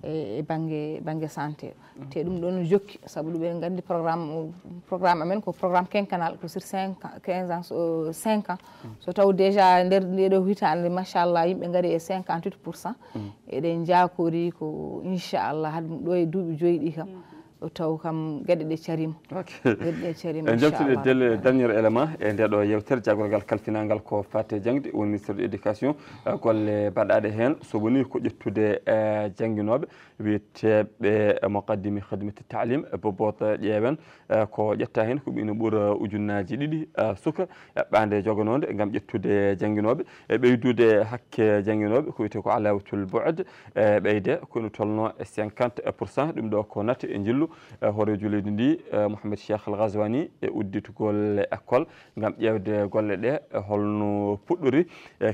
e, e bange bange santé te ɗum ɗo no jokki saabu ɗum eɗen gandi programme programme amen ko programme quinquenal ko sur 5 15 ans 5 euh, ans so taw déjà nder ɗeɗo hitande machallah yimɓe gaari e 58 pour cent mm. eɗen jakori ko inchallah haɗ ɗo e duuɓi joyyi ɗi kam mm -hmm. o taw kam gueɗe ɗe carima gueɗeɗe carima en jomtiɗe dele dernier élément e ndeɗo yewtere jagorgal kalfinagal ko fate jangde woni ministére de éducation mm. uh, golle mbaɗaɗe hen so woni ko ƴettude e jangguinoɓe wiyeteɓe moqaddimi hadmite talim bobod ƴewen uh, ko ƴetta hen ko ɓino ɓuura ujunnaji ɗiɗi suka eɓɓade joganode gam ƴettude jangguinoɓe e ɓeydude hakke jangguinoɓe ko wiyete ko alawatul bod e ɓeyde ko ino tolno e 50 pour cent ɗum ɗo ko natte e jillu Eh, hoore juuleydi ndi eh, mouhamed cheikh al gaswani e udditugol école gam ƴewde golle ɗe eh, holno puɗɗori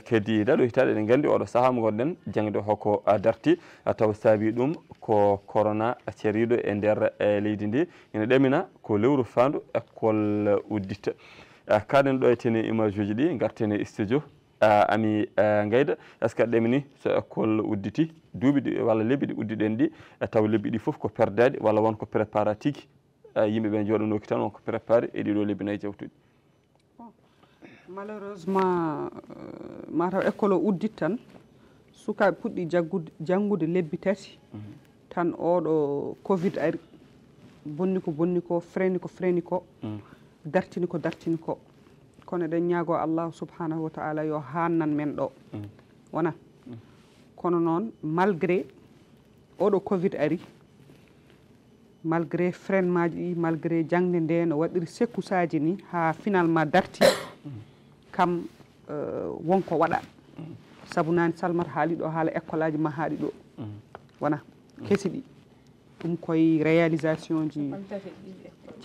kadi ɗaɗo hitaɗe eɗen gandi oɗo saaha mo goɗɗen jangde hoko darti taw saabi ɗum ko corona ceriɗo e nder leydi ndi ene ɗamina ko lewru fandu école uddita kaɗen ɗo e tene image uji ɗi gartene e studio ami gayda est ce que aɗa ɗemini so école udditi duuɓi ɗi walla lebbi ɗi uddiɗen ɗi e taw lebbi ɗi foof ko perdaɗi walla wonko préparatique yimɓeɓe jooɗanoki tan wonko préparé e ɗiɗo lebbi nayyi jewtuɗi malheureusement euh, mataw école o uddit tan sukaɓe puɗɗi jaggude janggude lebbi tati mhm. tan oɗo covid ari bonni ko bonni ko freni ko freni ko mhm. dartini ko dartini ko kono eɗen ñaago allahu subhanahu wa taala yo hannan men ɗo wona kono noon malgré oɗo covid ari malgré frein maji ɗi malgré jangde nde no waɗiri sekkusaji ni ha finalement darti kam wonko waɗa sabu nani salmata haali ɗo haala école aji ma haaɗi ɗo wona kesi ɗi ɗum koye réalisation ji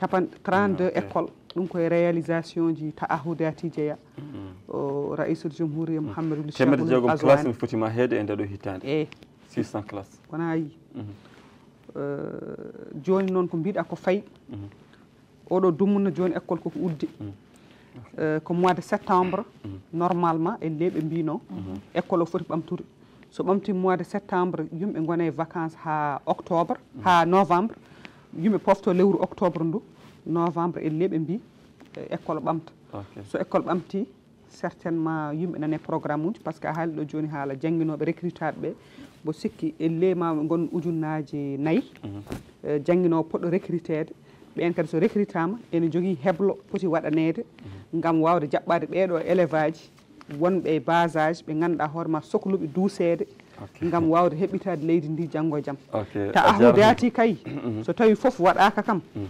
capan 32 école ɗum koye réalisation ji taahudati jeeya mm-hmm. o raisul jumhuria mouhamadou temedde jeegom classe mi fotima heede e nde ɗo hittande e 600 classe wona yi mm-hmm. euh, joni noon ko mbiɗa ko fayi mm-hmm. oɗo dumuna joni école koko uddi euh, ko mois de septembre normalement en ɓe mbino école o foti ɓamtude so ɓamti mois de septembre yumɓe gona e vacance ha octobre ha novembre yumɓe pofto lewru octobre ndu novembre en leɓe mbi e école ɓamta so école ɓamti certainement yimɓe nane programme uji par ce que a haali ɗo joni haala jangguinoɓe recrutaɓe ɓe mbo sikki e lema gon ujunnaji nayyi mhm. e jangguino poɗɗo recrutede ɓen kadi so recrutama ene jogui heblo poti waɗanede mhm. gam wawde jaɓɓade ɓeɗo élève aji wonɓe e base age ɓe ganduɗa hoorema sohluɓe duusede gam wawde heɓɓitade leydi ndi janggo e jaam ta ahludati kayi mhm. so tawi foof waɗaka kam mm.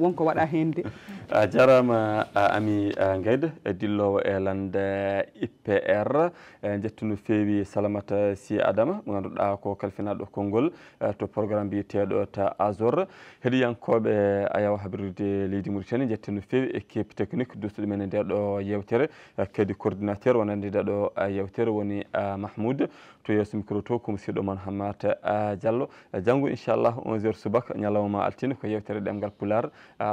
wonko waɗa hen de a jarama ah, ami ah, gayda eh, dillowo e lande eh, ipr eh, jettu no fewi salamata si adama mo ganduɗa ko kalfinaɗo konngol to programme mbiyeteɗo ta azor heɗiyankoɓe ayawa habirude leydi mauritanie jette no fewi équipe e technique dustuɗo men e ndeɗo yewtere kadi coordinateur wonande ndeɗo yewtere woni mahmoud to yesso micro to ko musidɗo man hammata diallo janggo inchallah 11 heure subaka ñalawma altine ko yewtere ɗemgal pula دولار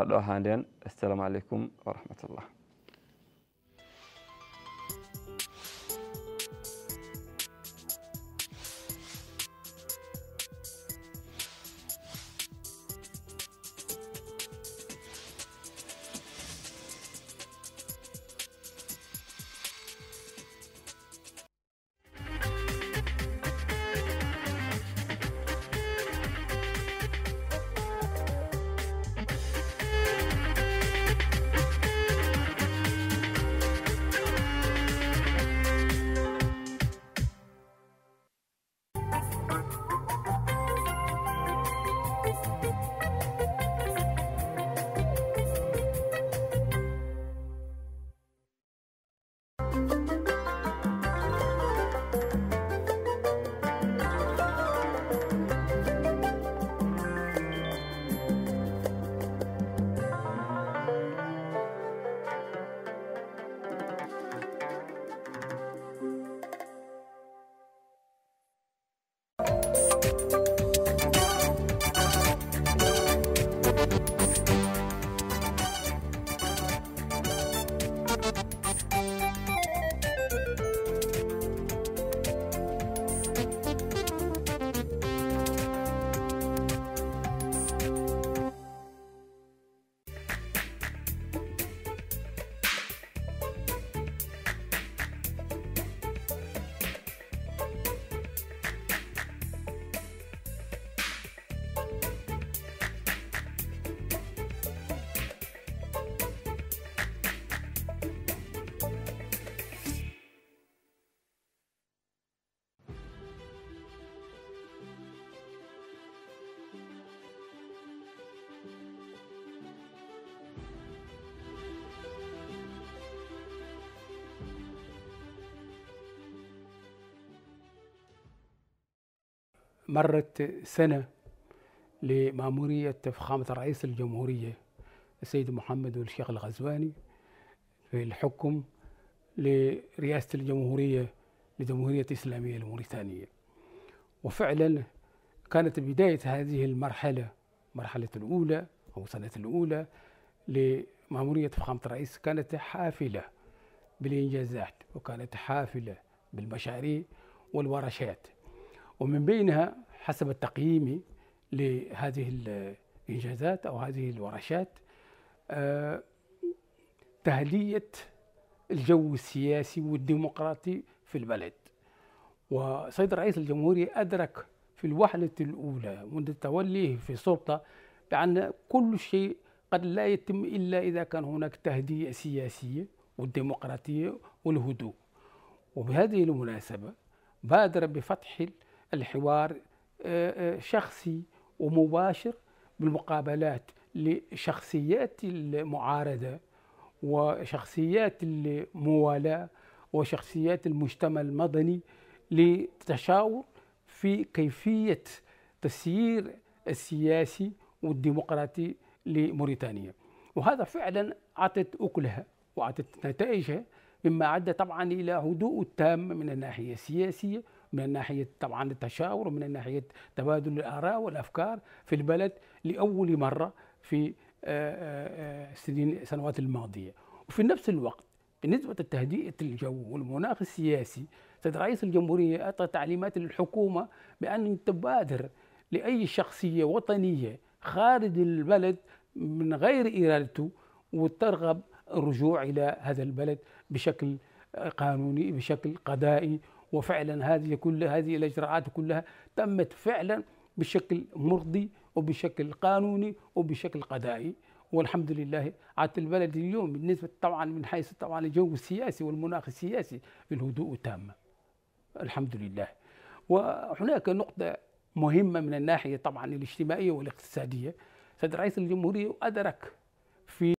دو آه، هاندين السلام عليكم ورحمة الله مرت سنة لمامورية فخامة رئيس الجمهورية السيد محمد والشيخ الغزواني في الحكم لرئاسة الجمهورية لجمهورية الإسلامية الموريتانية وفعلا كانت بداية هذه المرحلة مرحلة الأولى أو سنة الأولى لمامورية فخامة الرئيس كانت حافلة بالإنجازات وكانت حافلة بالمشاريع والورشات ومن بينها حسب التقييم لهذه الإنجازات أو هذه الورشات آه، تهدية الجو السياسي والديمقراطي في البلد وسيد رئيس الجمهورية أدرك في الوهلة الأولى منذ توليه في السلطة بأن كل شيء قد لا يتم إلا إذا كان هناك تهدئة سياسية والديمقراطية والهدوء وبهذه المناسبة بادر بفتح الحوار آه، آه، شخصي ومباشر بالمقابلات لشخصيات المعارضة وشخصيات الموالاة وشخصيات المجتمع المدني لتشاور في كيفية تسيير السياسي والديمقراطي لموريتانيا وهذا فعلا أعطت أكلها وأعطت نتائجها مما عدى طبعا إلى هدوء تام من الناحية السياسية من ناحية طبعا التشاور ومن ناحية تبادل الآراء والأفكار في البلد لأول مرة في السنين آه، آه، آه، السنوات الماضية وفي نفس الوقت بالنسبة لتهدئة الجو والمناخ السياسي سيد رئيس الجمهورية أعطى تعليمات للحكومة بأن تبادر لأي شخصية وطنية خارج البلد من غير إرادته وترغب الرجوع إلى هذا البلد بشكل قانوني بشكل قضائي وفعلا هذه كل هذه الاجراءات كلها تمت فعلا بشكل مرضي وبشكل قانوني وبشكل قضائي والحمد لله عادت البلد اليوم بالنسبة طبعا من حيث طبعا الجو السياسي والمناخ السياسي بالهدوء تام الحمد لله وهناك نقطة مهمة من الناحية طبعا الاجتماعية والاقتصادية سيد رئيس الجمهورية أدرك في